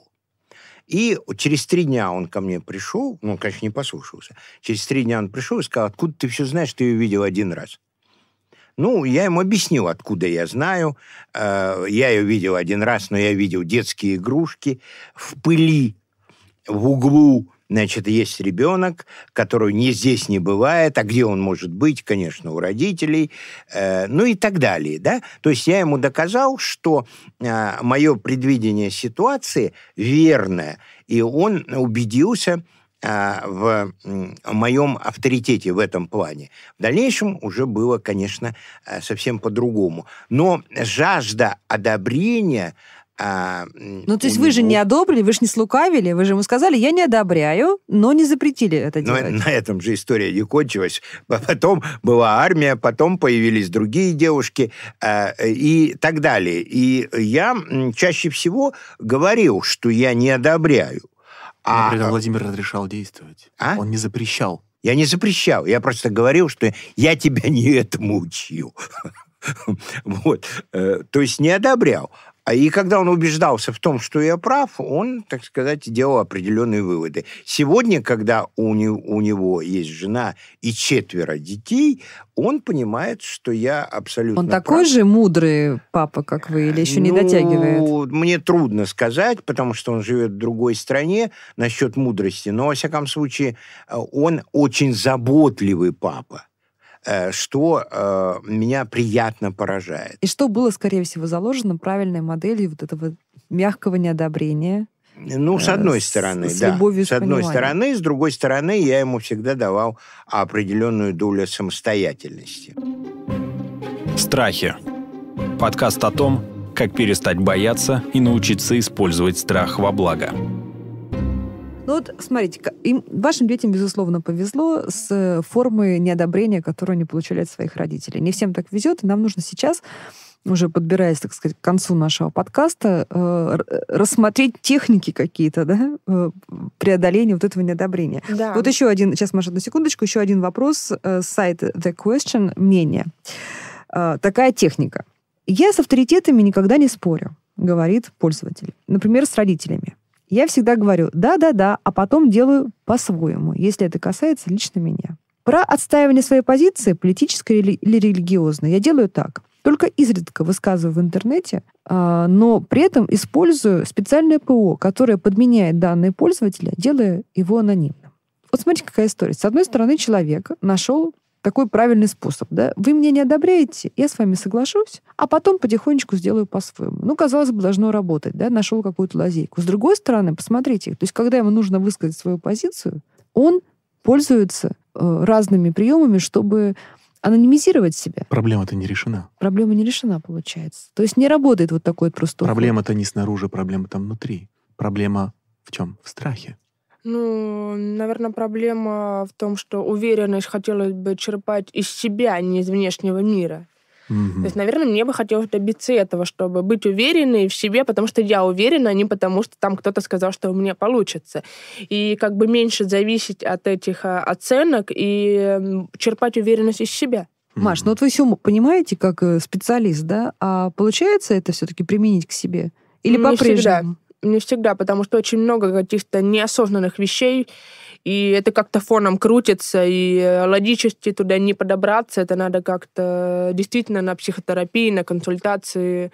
Speaker 1: И через три дня он ко мне пришел, ну, он, конечно, не послушался, через три дня он пришел и сказал, откуда ты все знаешь, ты ее видел один раз. Ну, я ему объяснил, откуда я знаю. Э, я ее видел один раз, но я видел детские игрушки в пыли, в углу, Значит, есть ребенок, который не здесь не бывает, а где он может быть, конечно, у родителей, э, ну и так далее, да. То есть я ему доказал, что э, мое предвидение ситуации верное, и он убедился э, в э, моем авторитете в этом плане. В дальнейшем уже было, конечно, э, совсем по-другому. Но жажда одобрения а, ну, то есть у, вы же не
Speaker 3: одобрили, вы же не слукавили, вы же ему сказали, я не одобряю, но
Speaker 1: не запретили это но делать. На этом же история не кончилась. А потом была армия, потом появились другие девушки э, и так далее. И я чаще всего говорил, что я не одобряю. А... При этом Владимир разрешал действовать. А? Он не запрещал. Я не запрещал, я просто говорил, что я тебя не этому учил. Вот. Э, то есть не одобрял. А, и когда он убеждался в том, что я прав, он, так сказать, делал определенные выводы. Сегодня, когда у, не, у него есть жена и четверо детей, он понимает, что я абсолютно Он прав. такой
Speaker 3: же мудрый папа, как вы, или еще не ну, дотягивает?
Speaker 1: Мне трудно сказать, потому что он живет в другой стране насчет мудрости. Но, во всяком случае, э, он очень заботливый папа. Э, что э, меня приятно поражает.
Speaker 3: И что было, скорее всего, заложено правильной моделью вот этого мягкого неодобрения,
Speaker 1: ну, с э, одной стороны, с, да. С, любовью. с одной стороны, с другой стороны, я ему всегда давал определенную долю самостоятельности.
Speaker 2: Страхи. Подкаст о том, как перестать бояться и научиться использовать страх во благо.
Speaker 3: Ну вот, смотрите, им, вашим детям, безусловно, повезло с э, формы неодобрения, которую они получали от своих родителей. Не всем так везет, и нам нужно сейчас уже подбираясь, так сказать, к концу нашего подкаста, э, э рассмотреть техники какие-то, да, э, преодоления вот этого неодобрения. Да. Вот еще один, сейчас, Маша, на секундочку, еще один вопрос э, с сайта The Question «Мнение». Э, такая техника. «Я с авторитетами никогда не спорю», говорит пользователь. Например, с родителями. Я всегда говорю «да-да-да», а потом делаю по-своему, если это касается лично меня. Про отстаивание своей позиции, политической или религиозной, я делаю так. Только изредка высказываю в интернете, а, но при этом использую специальное ПО, которое подменяет данные пользователя, делая его анонимным. Вот смотрите, какая история. С одной стороны, человек нашел такой правильный способ. Да? Вы мне не одобряете, я с вами соглашусь, а потом потихонечку сделаю по-своему. Ну, казалось бы, должно работать, да, нашел какую-то лазейку. С другой стороны, посмотрите, то есть когда ему нужно высказать свою позицию, он пользуется э, разными приемами, чтобы анонимизировать себя.
Speaker 4: Проблема-то не решена.
Speaker 3: Проблема не решена, получается. То есть не работает вот такой вот просто... Проблема-то
Speaker 4: не снаружи, проблема там внутри. Проблема в чем? В страхе.
Speaker 5: Ну, наверное, проблема в том, что уверенность хотелось бы черпать из себя, а не из внешнего мира. Угу. То есть, наверное, мне бы хотелось добиться этого, чтобы быть уверенной в себе, потому что я уверена, а не потому, что там кто-то сказал, что у меня получится. И как бы меньше зависеть от этих а, оценок и черпать уверенность из себя.
Speaker 3: Маш, ну вот вы все понимаете как э, специалист, да? А получается это все-таки применить к себе? Или по-прежнему?
Speaker 5: не всегда, потому что очень много каких-то неосознанных вещей, и это как-то фоном крутится, и логически туда не подобраться, это надо как-то действительно на психотерапии, на консультации,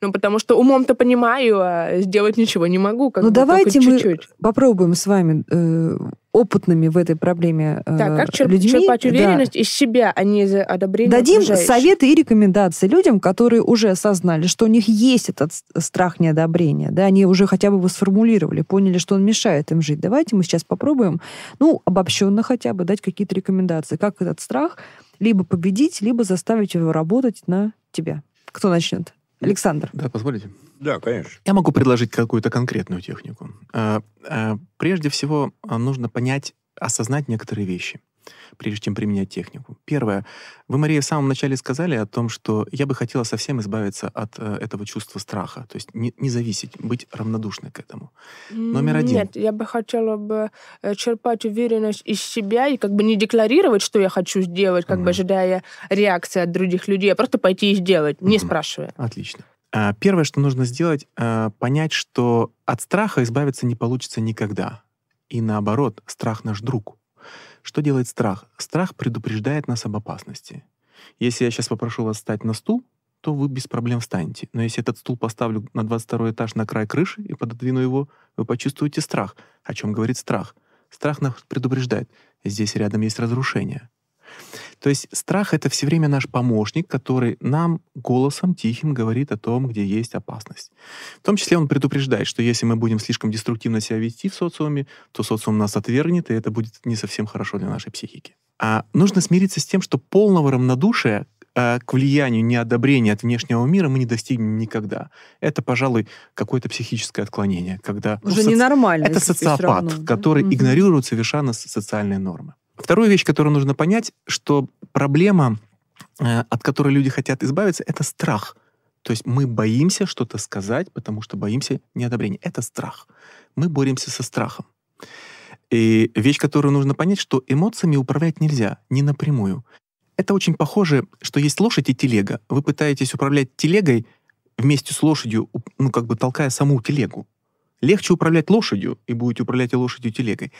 Speaker 5: ну, потому что умом-то понимаю, а сделать ничего не могу. Как ну, бы, давайте мы чуть-чуть.
Speaker 3: попробуем с вами э, опытными в этой проблеме э, Так, как чер- людьми, черпать уверенность
Speaker 5: да. из себя, а не из одобрения Дадим окружающих.
Speaker 3: советы и рекомендации людям, которые уже осознали, что у них есть этот страх неодобрения, да, они уже хотя бы его сформулировали, поняли, что он мешает им жить. Давайте мы сейчас попробуем, ну, обобщенно хотя бы дать какие-то рекомендации, как этот страх либо победить, либо заставить его работать на тебя. Кто начнет? Александр. Да, позволите?
Speaker 1: Да, конечно.
Speaker 4: Я могу предложить какую-то конкретную технику. А, а, прежде всего, а, нужно понять, осознать некоторые вещи прежде чем применять технику. Первое. Вы, Мария, в самом начале сказали о том, что я бы хотела совсем избавиться от э, этого чувства страха, то есть не, не зависеть, быть равнодушной к этому.
Speaker 5: Номер один. Нет, я бы хотела бы э, черпать уверенность из себя и как бы не декларировать, что я хочу сделать, как mm. бы ожидая реакции от других людей, а просто пойти и сделать, не mm. спрашивая. Отлично.
Speaker 4: А, первое, что нужно сделать, э, понять, что от страха избавиться не получится никогда. И наоборот, страх наш друг. Что делает страх? Страх предупреждает нас об опасности. Если я сейчас попрошу вас встать на стул, то вы без проблем встанете. Но если этот стул поставлю на 22 этаж на край крыши и пододвину его, вы почувствуете страх. О чем говорит страх? Страх нас предупреждает. Здесь рядом есть разрушение. То есть страх — это все время наш помощник, который нам голосом тихим говорит о том, где есть опасность. В том числе он предупреждает, что если мы будем слишком деструктивно себя вести в социуме, то социум нас отвергнет, и это будет не совсем хорошо для нашей психики. А нужно смириться с тем, что полного равнодушия э, к влиянию неодобрения от внешнего мира мы не достигнем никогда. Это, пожалуй, какое-то психическое отклонение, когда... Ну, Уже ну, соци... ненормально. Это социопат, равно, который да? игнорирует совершенно социальные нормы. Вторую вещь, которую нужно понять, что проблема, э, от которой люди хотят избавиться, это страх. То есть мы боимся что-то сказать, потому что боимся неодобрения. Это страх. Мы боремся со страхом. И вещь, которую нужно понять, что эмоциями управлять нельзя, не напрямую. Это очень похоже, что есть лошадь и телега. Вы пытаетесь управлять телегой вместе с лошадью, ну как бы толкая саму телегу. Легче управлять лошадью, и будете управлять и лошадью и телегой.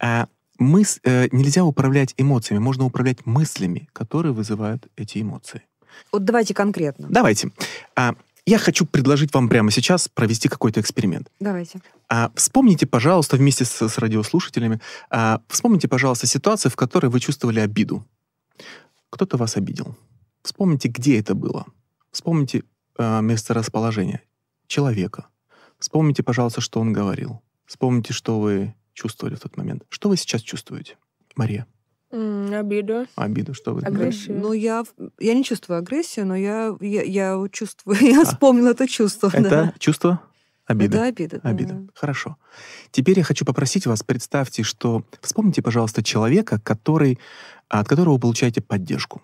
Speaker 4: А мыс... э, нельзя управлять эмоциями, можно управлять мыслями, которые вызывают эти эмоции.
Speaker 3: Вот давайте конкретно.
Speaker 4: Давайте. А, я хочу предложить вам прямо сейчас провести какой-то эксперимент. Давайте. А, вспомните, пожалуйста, вместе с, с радиослушателями, а, вспомните, пожалуйста, ситуацию, в которой вы чувствовали обиду. Кто-то вас обидел. Вспомните, где это было. Вспомните а, э, месторасположение человека. Вспомните, пожалуйста, что он говорил. Вспомните, что вы чувствовали в тот момент? Что вы сейчас чувствуете, Мария?
Speaker 5: Mm, обиду.
Speaker 4: Обиду, что вы? Агрессию. Ну,
Speaker 5: я,
Speaker 3: я не чувствую агрессию, но я, я, я чувствую, я а. вспомнила это чувство. Это да.
Speaker 4: чувство Обида. Да, обида. Обида. Да. Хорошо. Теперь я хочу попросить вас, представьте, что... Вспомните, пожалуйста, человека, который, от которого вы получаете поддержку.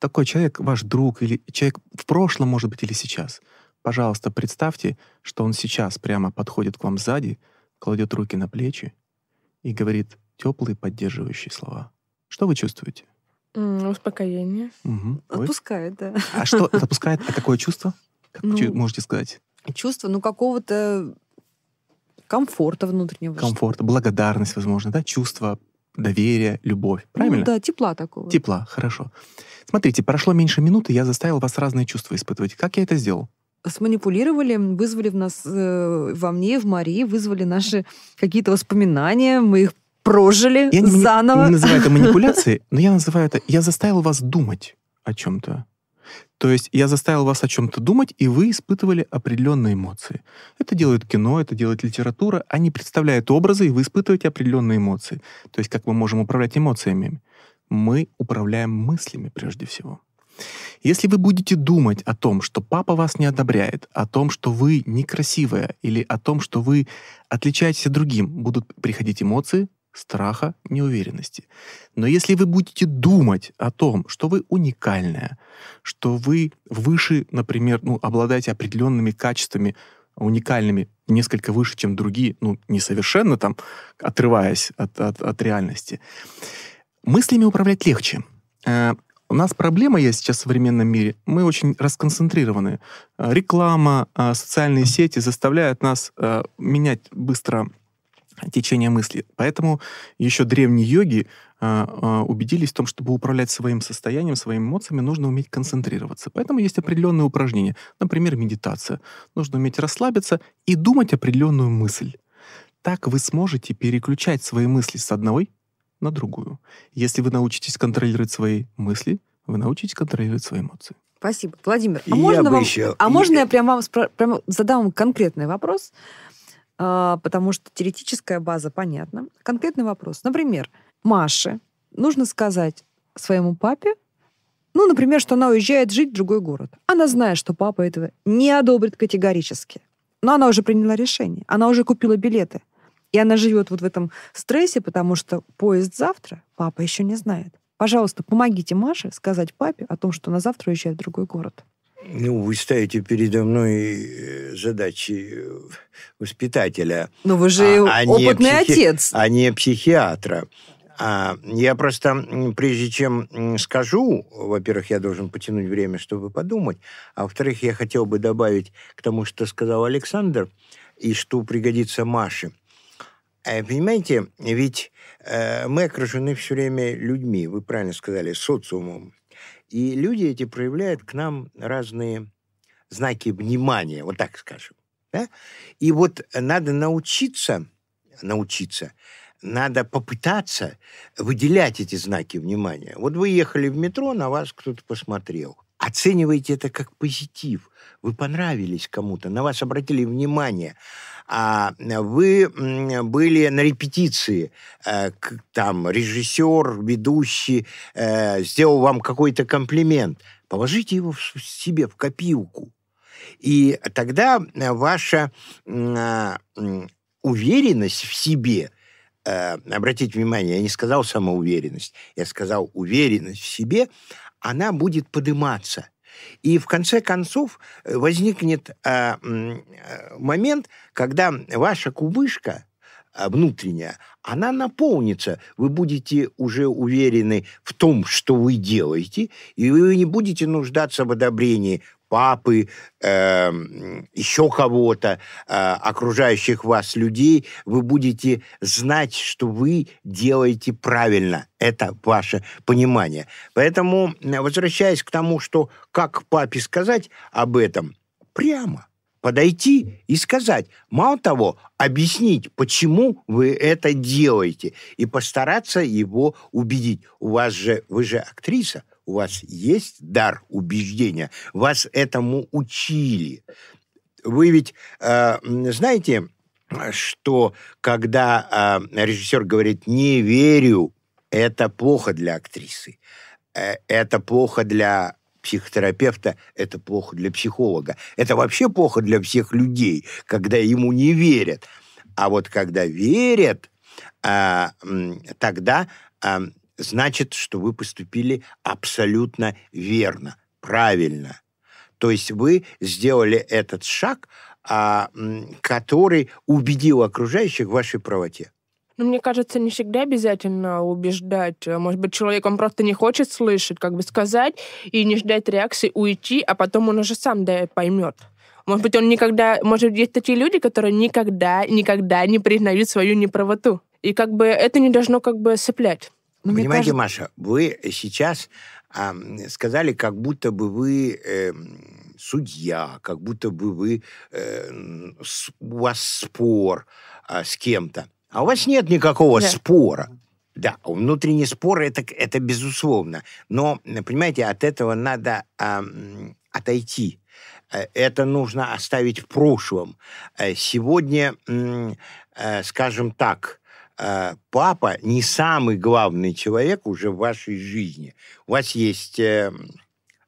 Speaker 4: Такой человек, ваш друг, или человек в прошлом, может быть, или сейчас. Пожалуйста, представьте, что он сейчас прямо подходит к вам сзади, кладет руки на плечи и говорит теплые поддерживающие слова. Что вы чувствуете?
Speaker 5: успокоение.
Speaker 4: Угу. Отпускает, да. А что отпускает? А какое чувство? Как ну, можете сказать?
Speaker 3: Чувство, ну, какого-то комфорта внутреннего. Комфорта,
Speaker 4: благодарность, возможно, да? Чувство доверия, любовь. Правильно? Ну, да,
Speaker 3: тепла такого.
Speaker 4: Тепла, хорошо. Смотрите, прошло меньше минуты, я заставил вас разные чувства испытывать. Как я это сделал?
Speaker 3: сманипулировали, вызвали в нас, э, во мне, в Марии, вызвали наши какие-то воспоминания, мы их прожили я заново. Я не называю это манипуляцией,
Speaker 4: но я называю это, я заставил вас думать о чем-то. То есть я заставил вас о чем-то думать, и вы испытывали определенные эмоции. Это делает кино, это делает литература. Они представляют образы, и вы испытываете определенные эмоции. То есть как мы можем управлять эмоциями? Мы управляем мыслями прежде всего. Если вы будете думать о том, что папа вас не одобряет, о том, что вы некрасивая или о том, что вы отличаетесь от другим, будут приходить эмоции страха, неуверенности. Но если вы будете думать о том, что вы уникальная, что вы выше, например, ну, обладаете определенными качествами, уникальными, несколько выше, чем другие, ну, несовершенно там, отрываясь от, от, от реальности, мыслями управлять легче. Э, у нас проблема есть сейчас в современном мире. Мы очень расконцентрированы. Э, реклама, э, социальные сети заставляют нас э, менять быстро течение мысли. Поэтому еще древние йоги убедились в том, чтобы управлять своим состоянием, своими эмоциями, нужно уметь концентрироваться. Поэтому есть определенные упражнения. Например, медитация. Нужно уметь расслабиться и думать определенную мысль. Так вы сможете переключать свои мысли с одной на другую. Если вы научитесь контролировать свои мысли, вы научитесь контролировать свои эмоции.
Speaker 3: Спасибо. Владимир, а я можно, вам, еще... а можно я прям вам спро... прям задам вам конкретный вопрос? А, потому что теоретическая база понятна. Конкретный вопрос. Например, Маше нужно сказать своему папе, ну, например, что она уезжает жить в другой город. Она знает, что папа этого не одобрит категорически. Но она уже приняла решение. Она уже купила билеты. И она живет вот в этом стрессе, потому что поезд завтра, папа еще не знает. Пожалуйста, помогите Маше сказать папе о том, что она завтра уезжает в другой город.
Speaker 1: Ну, вы ставите передо мной э, задачи э, воспитателя. Но вы же а, а опытный психи... отец. А не психиатра. А, я просто, прежде чем скажу, во-первых, я должен потянуть время, чтобы подумать, а во-вторых, я хотел бы добавить к тому, что сказал Александр, и что пригодится Маше. Э, понимаете, ведь э, мы окружены все время людьми, вы правильно сказали, социумом. И люди эти проявляют к нам разные знаки внимания, вот так скажем. Да? И вот надо научиться, научиться, надо попытаться выделять эти знаки внимания. Вот вы ехали в метро, на вас кто-то посмотрел. Оценивайте это как позитив. Вы понравились кому-то, на вас обратили внимание. А вы были на репетиции, э, там режиссер, ведущий э, сделал вам какой-то комплимент, положите его в себе в копилку. И тогда э, ваша а, уверенность в себе, обратите внимание, я не сказал самоуверенность, я сказал уверенность в себе, она будет подниматься – и в конце концов э, возникнет а, э, момент, когда ваша кубышка а, внутренняя, она наполнится. Вы будете уже уверены в том, что вы делаете, и вы не будете нуждаться в одобрении папы, э, эм, еще кого-то, э, окружающих вас людей, вы будете знать, что вы делаете правильно. Это ваше понимание. Поэтому, возвращаясь к тому, что как папе сказать об этом, прямо подойти и сказать. Мало того, объяснить, почему вы это делаете, и постараться его убедить. У вас же, вы же актриса, у вас есть дар убеждения? Вас этому учили. Вы ведь э, знаете, что когда э, режиссер говорит «не верю», это плохо для актрисы, э, это плохо для психотерапевта, это плохо для психолога, это вообще плохо для всех людей, когда ему не верят. А вот когда верят, э, тогда э, значит, что вы поступили абсолютно верно, правильно. То есть вы сделали этот шаг, а, который убедил окружающих в вашей правоте.
Speaker 5: Ну, мне кажется, не всегда обязательно убеждать. Может быть, человек, он просто не хочет слышать, как бы сказать, и не ждать реакции, уйти, а потом он уже сам да, поймет. Может быть, он никогда... Может, есть такие люди, которые никогда, никогда не признают свою неправоту. И как бы это не должно как бы цеплять.
Speaker 1: Ну, Понимаете, кажется... Маша, вы сейчас а, сказали, как будто бы вы э, судья, как будто бы вы э, с, у вас спор а, с кем-то. А у вас нет никакого нет. спора. Да, внутренний спор это, это безусловно. Но, понимаете, от этого надо а, отойти. Э, это нужно оставить в прошлом. Э, сегодня, э, скажем так, Э, папа не самый главный человек уже в вашей жизни. У вас есть... Э,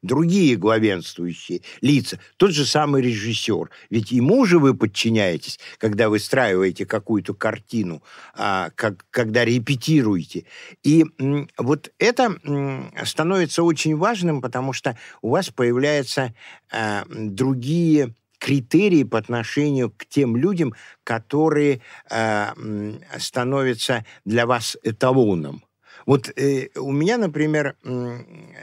Speaker 1: другие главенствующие лица, тот же самый режиссер. Ведь ему же вы подчиняетесь, когда выстраиваете какую-то картину, а, как, когда репетируете. И м, вот это м, становится очень важным, потому что у вас появляются а, другие критерии по отношению к тем людям, которые э, становятся для вас эталоном. Вот э, у меня, например, э,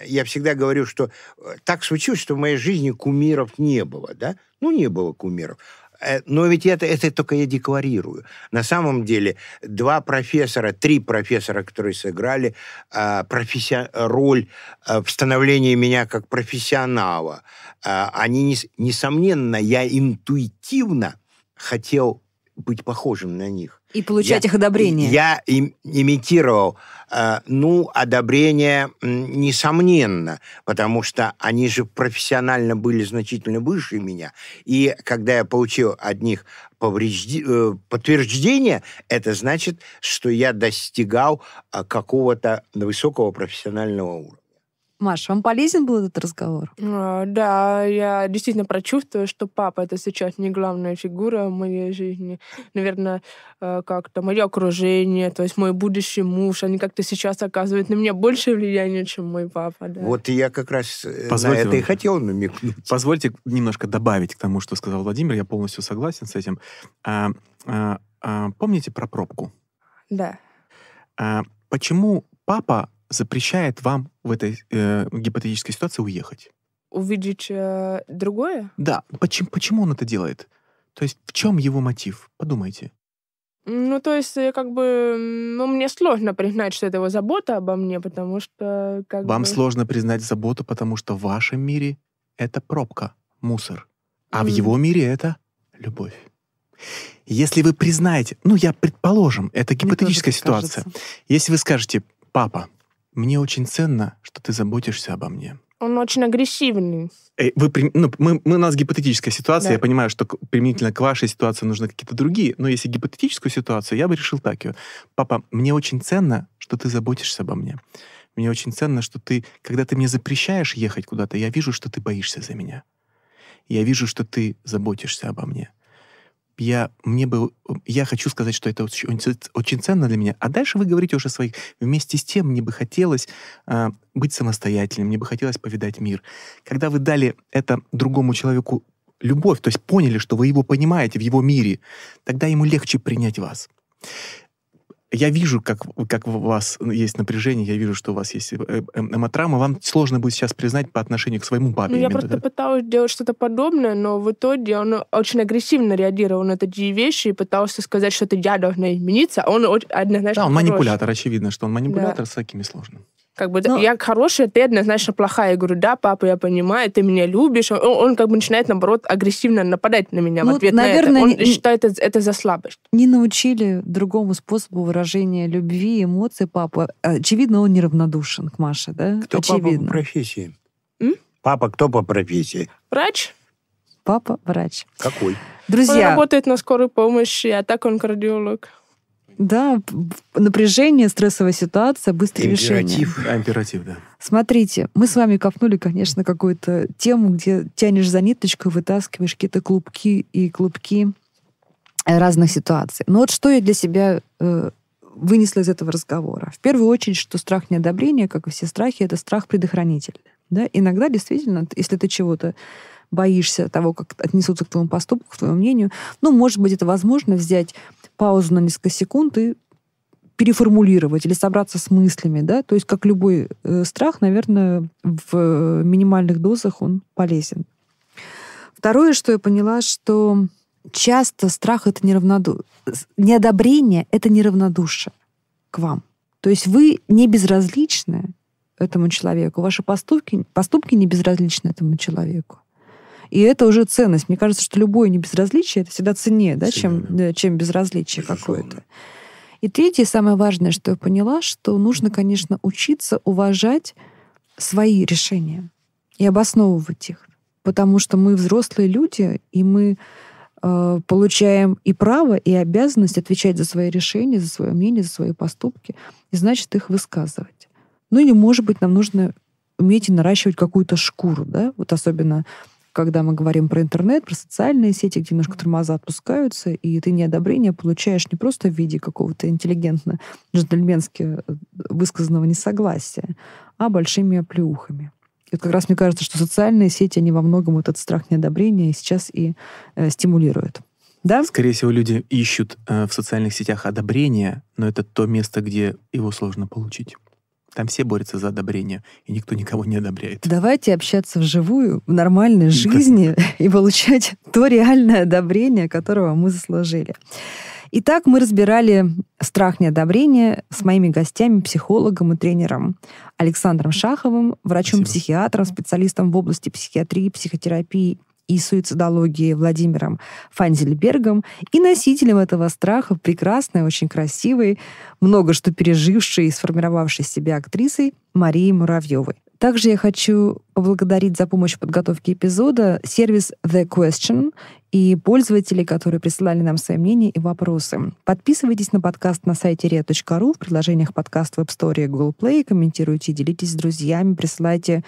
Speaker 1: я всегда говорю, что э, так случилось, что в моей жизни кумиров не было, да? Ну, не было кумиров. Э, но ведь это, это только я декларирую. На самом деле два профессора, три профессора, которые сыграли э, професси... роль э, в становлении меня как профессионала, э, они, не, несомненно, я интуитивно хотел быть похожим на них. И получать я, их одобрение. Я им, имитировал, э, ну, одобрение, несомненно, потому что они же профессионально были значительно выше меня. И когда я получил от них поврежди... Э, подтверждение, это значит, что я достигал э, какого-то высокого профессионального уровня.
Speaker 5: Маша, вам полезен был этот разговор? А, да, я действительно прочувствую, что папа это сейчас не главная фигура в моей жизни. Наверное, э, как-то мое окружение, то есть мой будущий муж, они как-то сейчас оказывают на меня больше влияние, чем мой папа. Да. Вот
Speaker 1: я как раз э, Позвольте на это вам, и
Speaker 4: хотел намекнуть. Позвольте немножко добавить к тому, что сказал Владимир, я полностью согласен с этим. А, а, а, помните про пробку? Да. А, почему папа запрещает вам в этой э, гипотетической ситуации уехать?
Speaker 5: Увидеть э, другое?
Speaker 4: Да. Почему, почему он это делает? То есть в чем его мотив? Подумайте.
Speaker 5: Ну, то есть, э, как бы, ну, мне сложно признать, что это его забота обо мне, потому что... Как Вам бы... сложно
Speaker 4: признать заботу, потому что в вашем мире это пробка, мусор.
Speaker 5: А mm. в его мире
Speaker 4: это любовь. Если вы признаете, ну, я предположим, это гипотетическая ситуация. Кажется. Если вы скажете, папа, мне очень ценно, что ты заботишься обо мне.
Speaker 5: Он очень агрессивный.
Speaker 4: Э, вы, ну, мы, мы, у нас гипотетическая ситуация. Да. Я понимаю, что применительно к вашей ситуации нужны какие-то другие. Но если гипотетическую ситуацию, я бы решил так ее. Папа, мне очень ценно, что ты заботишься обо мне. Мне очень ценно, что ты, когда ты мне запрещаешь ехать куда-то, я вижу, что ты боишься за меня. Я вижу, что ты заботишься обо мне я, мне бы, я хочу сказать, что это очень, очень ценно для меня. А дальше вы говорите уже своих. Вместе с тем мне бы хотелось э, быть самостоятельным, мне бы хотелось повидать мир. Когда вы дали это другому человеку любовь, то есть поняли, что вы его понимаете в его мире, тогда ему легче принять вас я вижу, как, как у вас есть напряжение, я вижу, что у вас есть э, э, эм, эмотрама. Вам сложно будет сейчас признать по отношению к своему папе. Ну, именно, я просто да?
Speaker 5: пыталась делать что-то подобное, но в итоге он очень агрессивно реагировал на такие вещи и пытался сказать, что это я должна измениться. А он однозначно... Да, он манипулятор,
Speaker 4: хорош. очевидно, что он манипулятор, да. с такими сложно.
Speaker 5: Как бы, Но... я хорошая, ты однозначно плохая. Я говорю, да, папа, я понимаю, ты меня любишь. Он, он как бы начинает, наоборот, агрессивно нападать на меня ну, в ответ наверное, на это. Он не... считает это, это за слабость.
Speaker 3: Не научили другому способу выражения любви, эмоций папа. Очевидно, он неравнодушен к Маше, да? Кто Очевидно.
Speaker 1: папа по профессии? М? Папа кто по профессии? Врач. Папа врач. Какой? Друзья. Он работает
Speaker 5: на скорой помощи, а так он кардиолог.
Speaker 3: Да, напряжение, стрессовая ситуация, быстрое императив.
Speaker 5: решение.
Speaker 4: Императив, да.
Speaker 3: Смотрите, мы с вами копнули, конечно, какую-то тему, где тянешь за ниточку, вытаскиваешь какие-то клубки и клубки э, разных ситуаций. Но вот что я для себя э, вынесла из этого разговора? В первую очередь, что страх неодобрения, как и все страхи, это страх предохранитель. Да? Иногда действительно, если ты чего-то боишься того, как отнесутся к твоему поступку, к твоему мнению, ну, может быть, это возможно взять паузу на несколько секунд и переформулировать или собраться с мыслями, да, то есть как любой э, страх, наверное, в э, минимальных дозах он полезен. Второе, что я поняла, что часто страх это неравнодушие, неодобрение это неравнодушие к вам. То есть вы не безразличны этому человеку, ваши поступки, поступки не безразличны этому человеку. И это уже ценность. Мне кажется, что любое небезразличие это всегда ценнее, да, чем, э, чем безразличие какое-то. И третье, самое важное, что я поняла, что нужно, конечно, учиться уважать свои решения и обосновывать их. Потому что мы взрослые люди, и мы э, получаем и право, и обязанность отвечать за свои решения, за свое мнение, за свои поступки, и значит их высказывать. Ну или, может быть, нам нужно уметь и наращивать какую-то шкуру, да, вот особенно когда мы говорим про интернет, про социальные сети, где немножко тормоза отпускаются, и ты неодобрение получаешь не просто в виде какого-то интеллигентно джентльменски э, высказанного несогласия, а большими оплеухами. И вот как раз мне кажется, что социальные сети, они во многом этот страх неодобрения сейчас и э, стимулируют.
Speaker 4: Да? Скорее всего, люди ищут э, в социальных сетях одобрение, но это то место, где его сложно получить. Там все борются за одобрение, и никто никого не одобряет.
Speaker 3: Давайте общаться вживую, в нормальной жизни и получать то реальное одобрение, которого мы заслужили. Итак, мы разбирали страх неодобрения с моими гостями, психологом и тренером Александром Шаховым, врачом-психиатром, специалистом в области психиатрии, психотерапии и суицидологии Владимиром Фанзельбергом и носителем этого страха прекрасной, очень красивой, много что пережившей и сформировавшей себя актрисой Марии Муравьевой. Также я хочу поблагодарить за помощь в подготовке эпизода сервис The Question и пользователей, которые присылали нам свои мнения и вопросы. Подписывайтесь на подкаст на сайте ria.ru в приложениях подкаст в App Store и Google Play, комментируйте, делитесь с друзьями, присылайте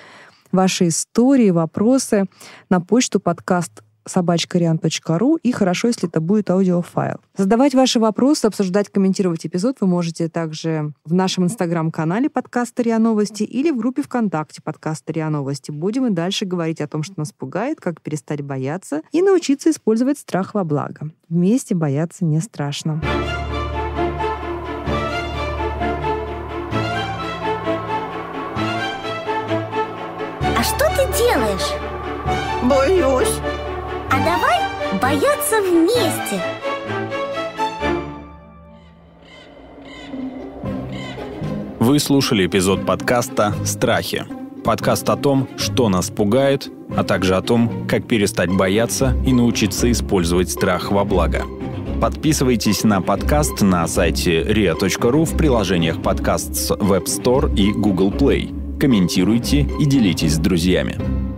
Speaker 3: ваши истории, вопросы на почту подкаст собачкариан.ру и хорошо, если это будет аудиофайл. Задавать ваши вопросы, обсуждать, комментировать эпизод вы можете также в нашем инстаграм-канале подкаста РИА Новости или в группе ВКонтакте подкаста РИА Новости. Будем и дальше говорить о том, что нас пугает, как перестать бояться и научиться использовать страх во благо. Вместе бояться не страшно.
Speaker 4: Боюсь. А давай бояться вместе.
Speaker 2: Вы слушали эпизод подкаста «Страхи». Подкаст о том, что нас пугает, а также о том, как перестать бояться и научиться использовать страх во благо. Подписывайтесь на подкаст на сайте ria.ru в приложениях подкаст с Web Store и Google Play. Комментируйте и делитесь с друзьями.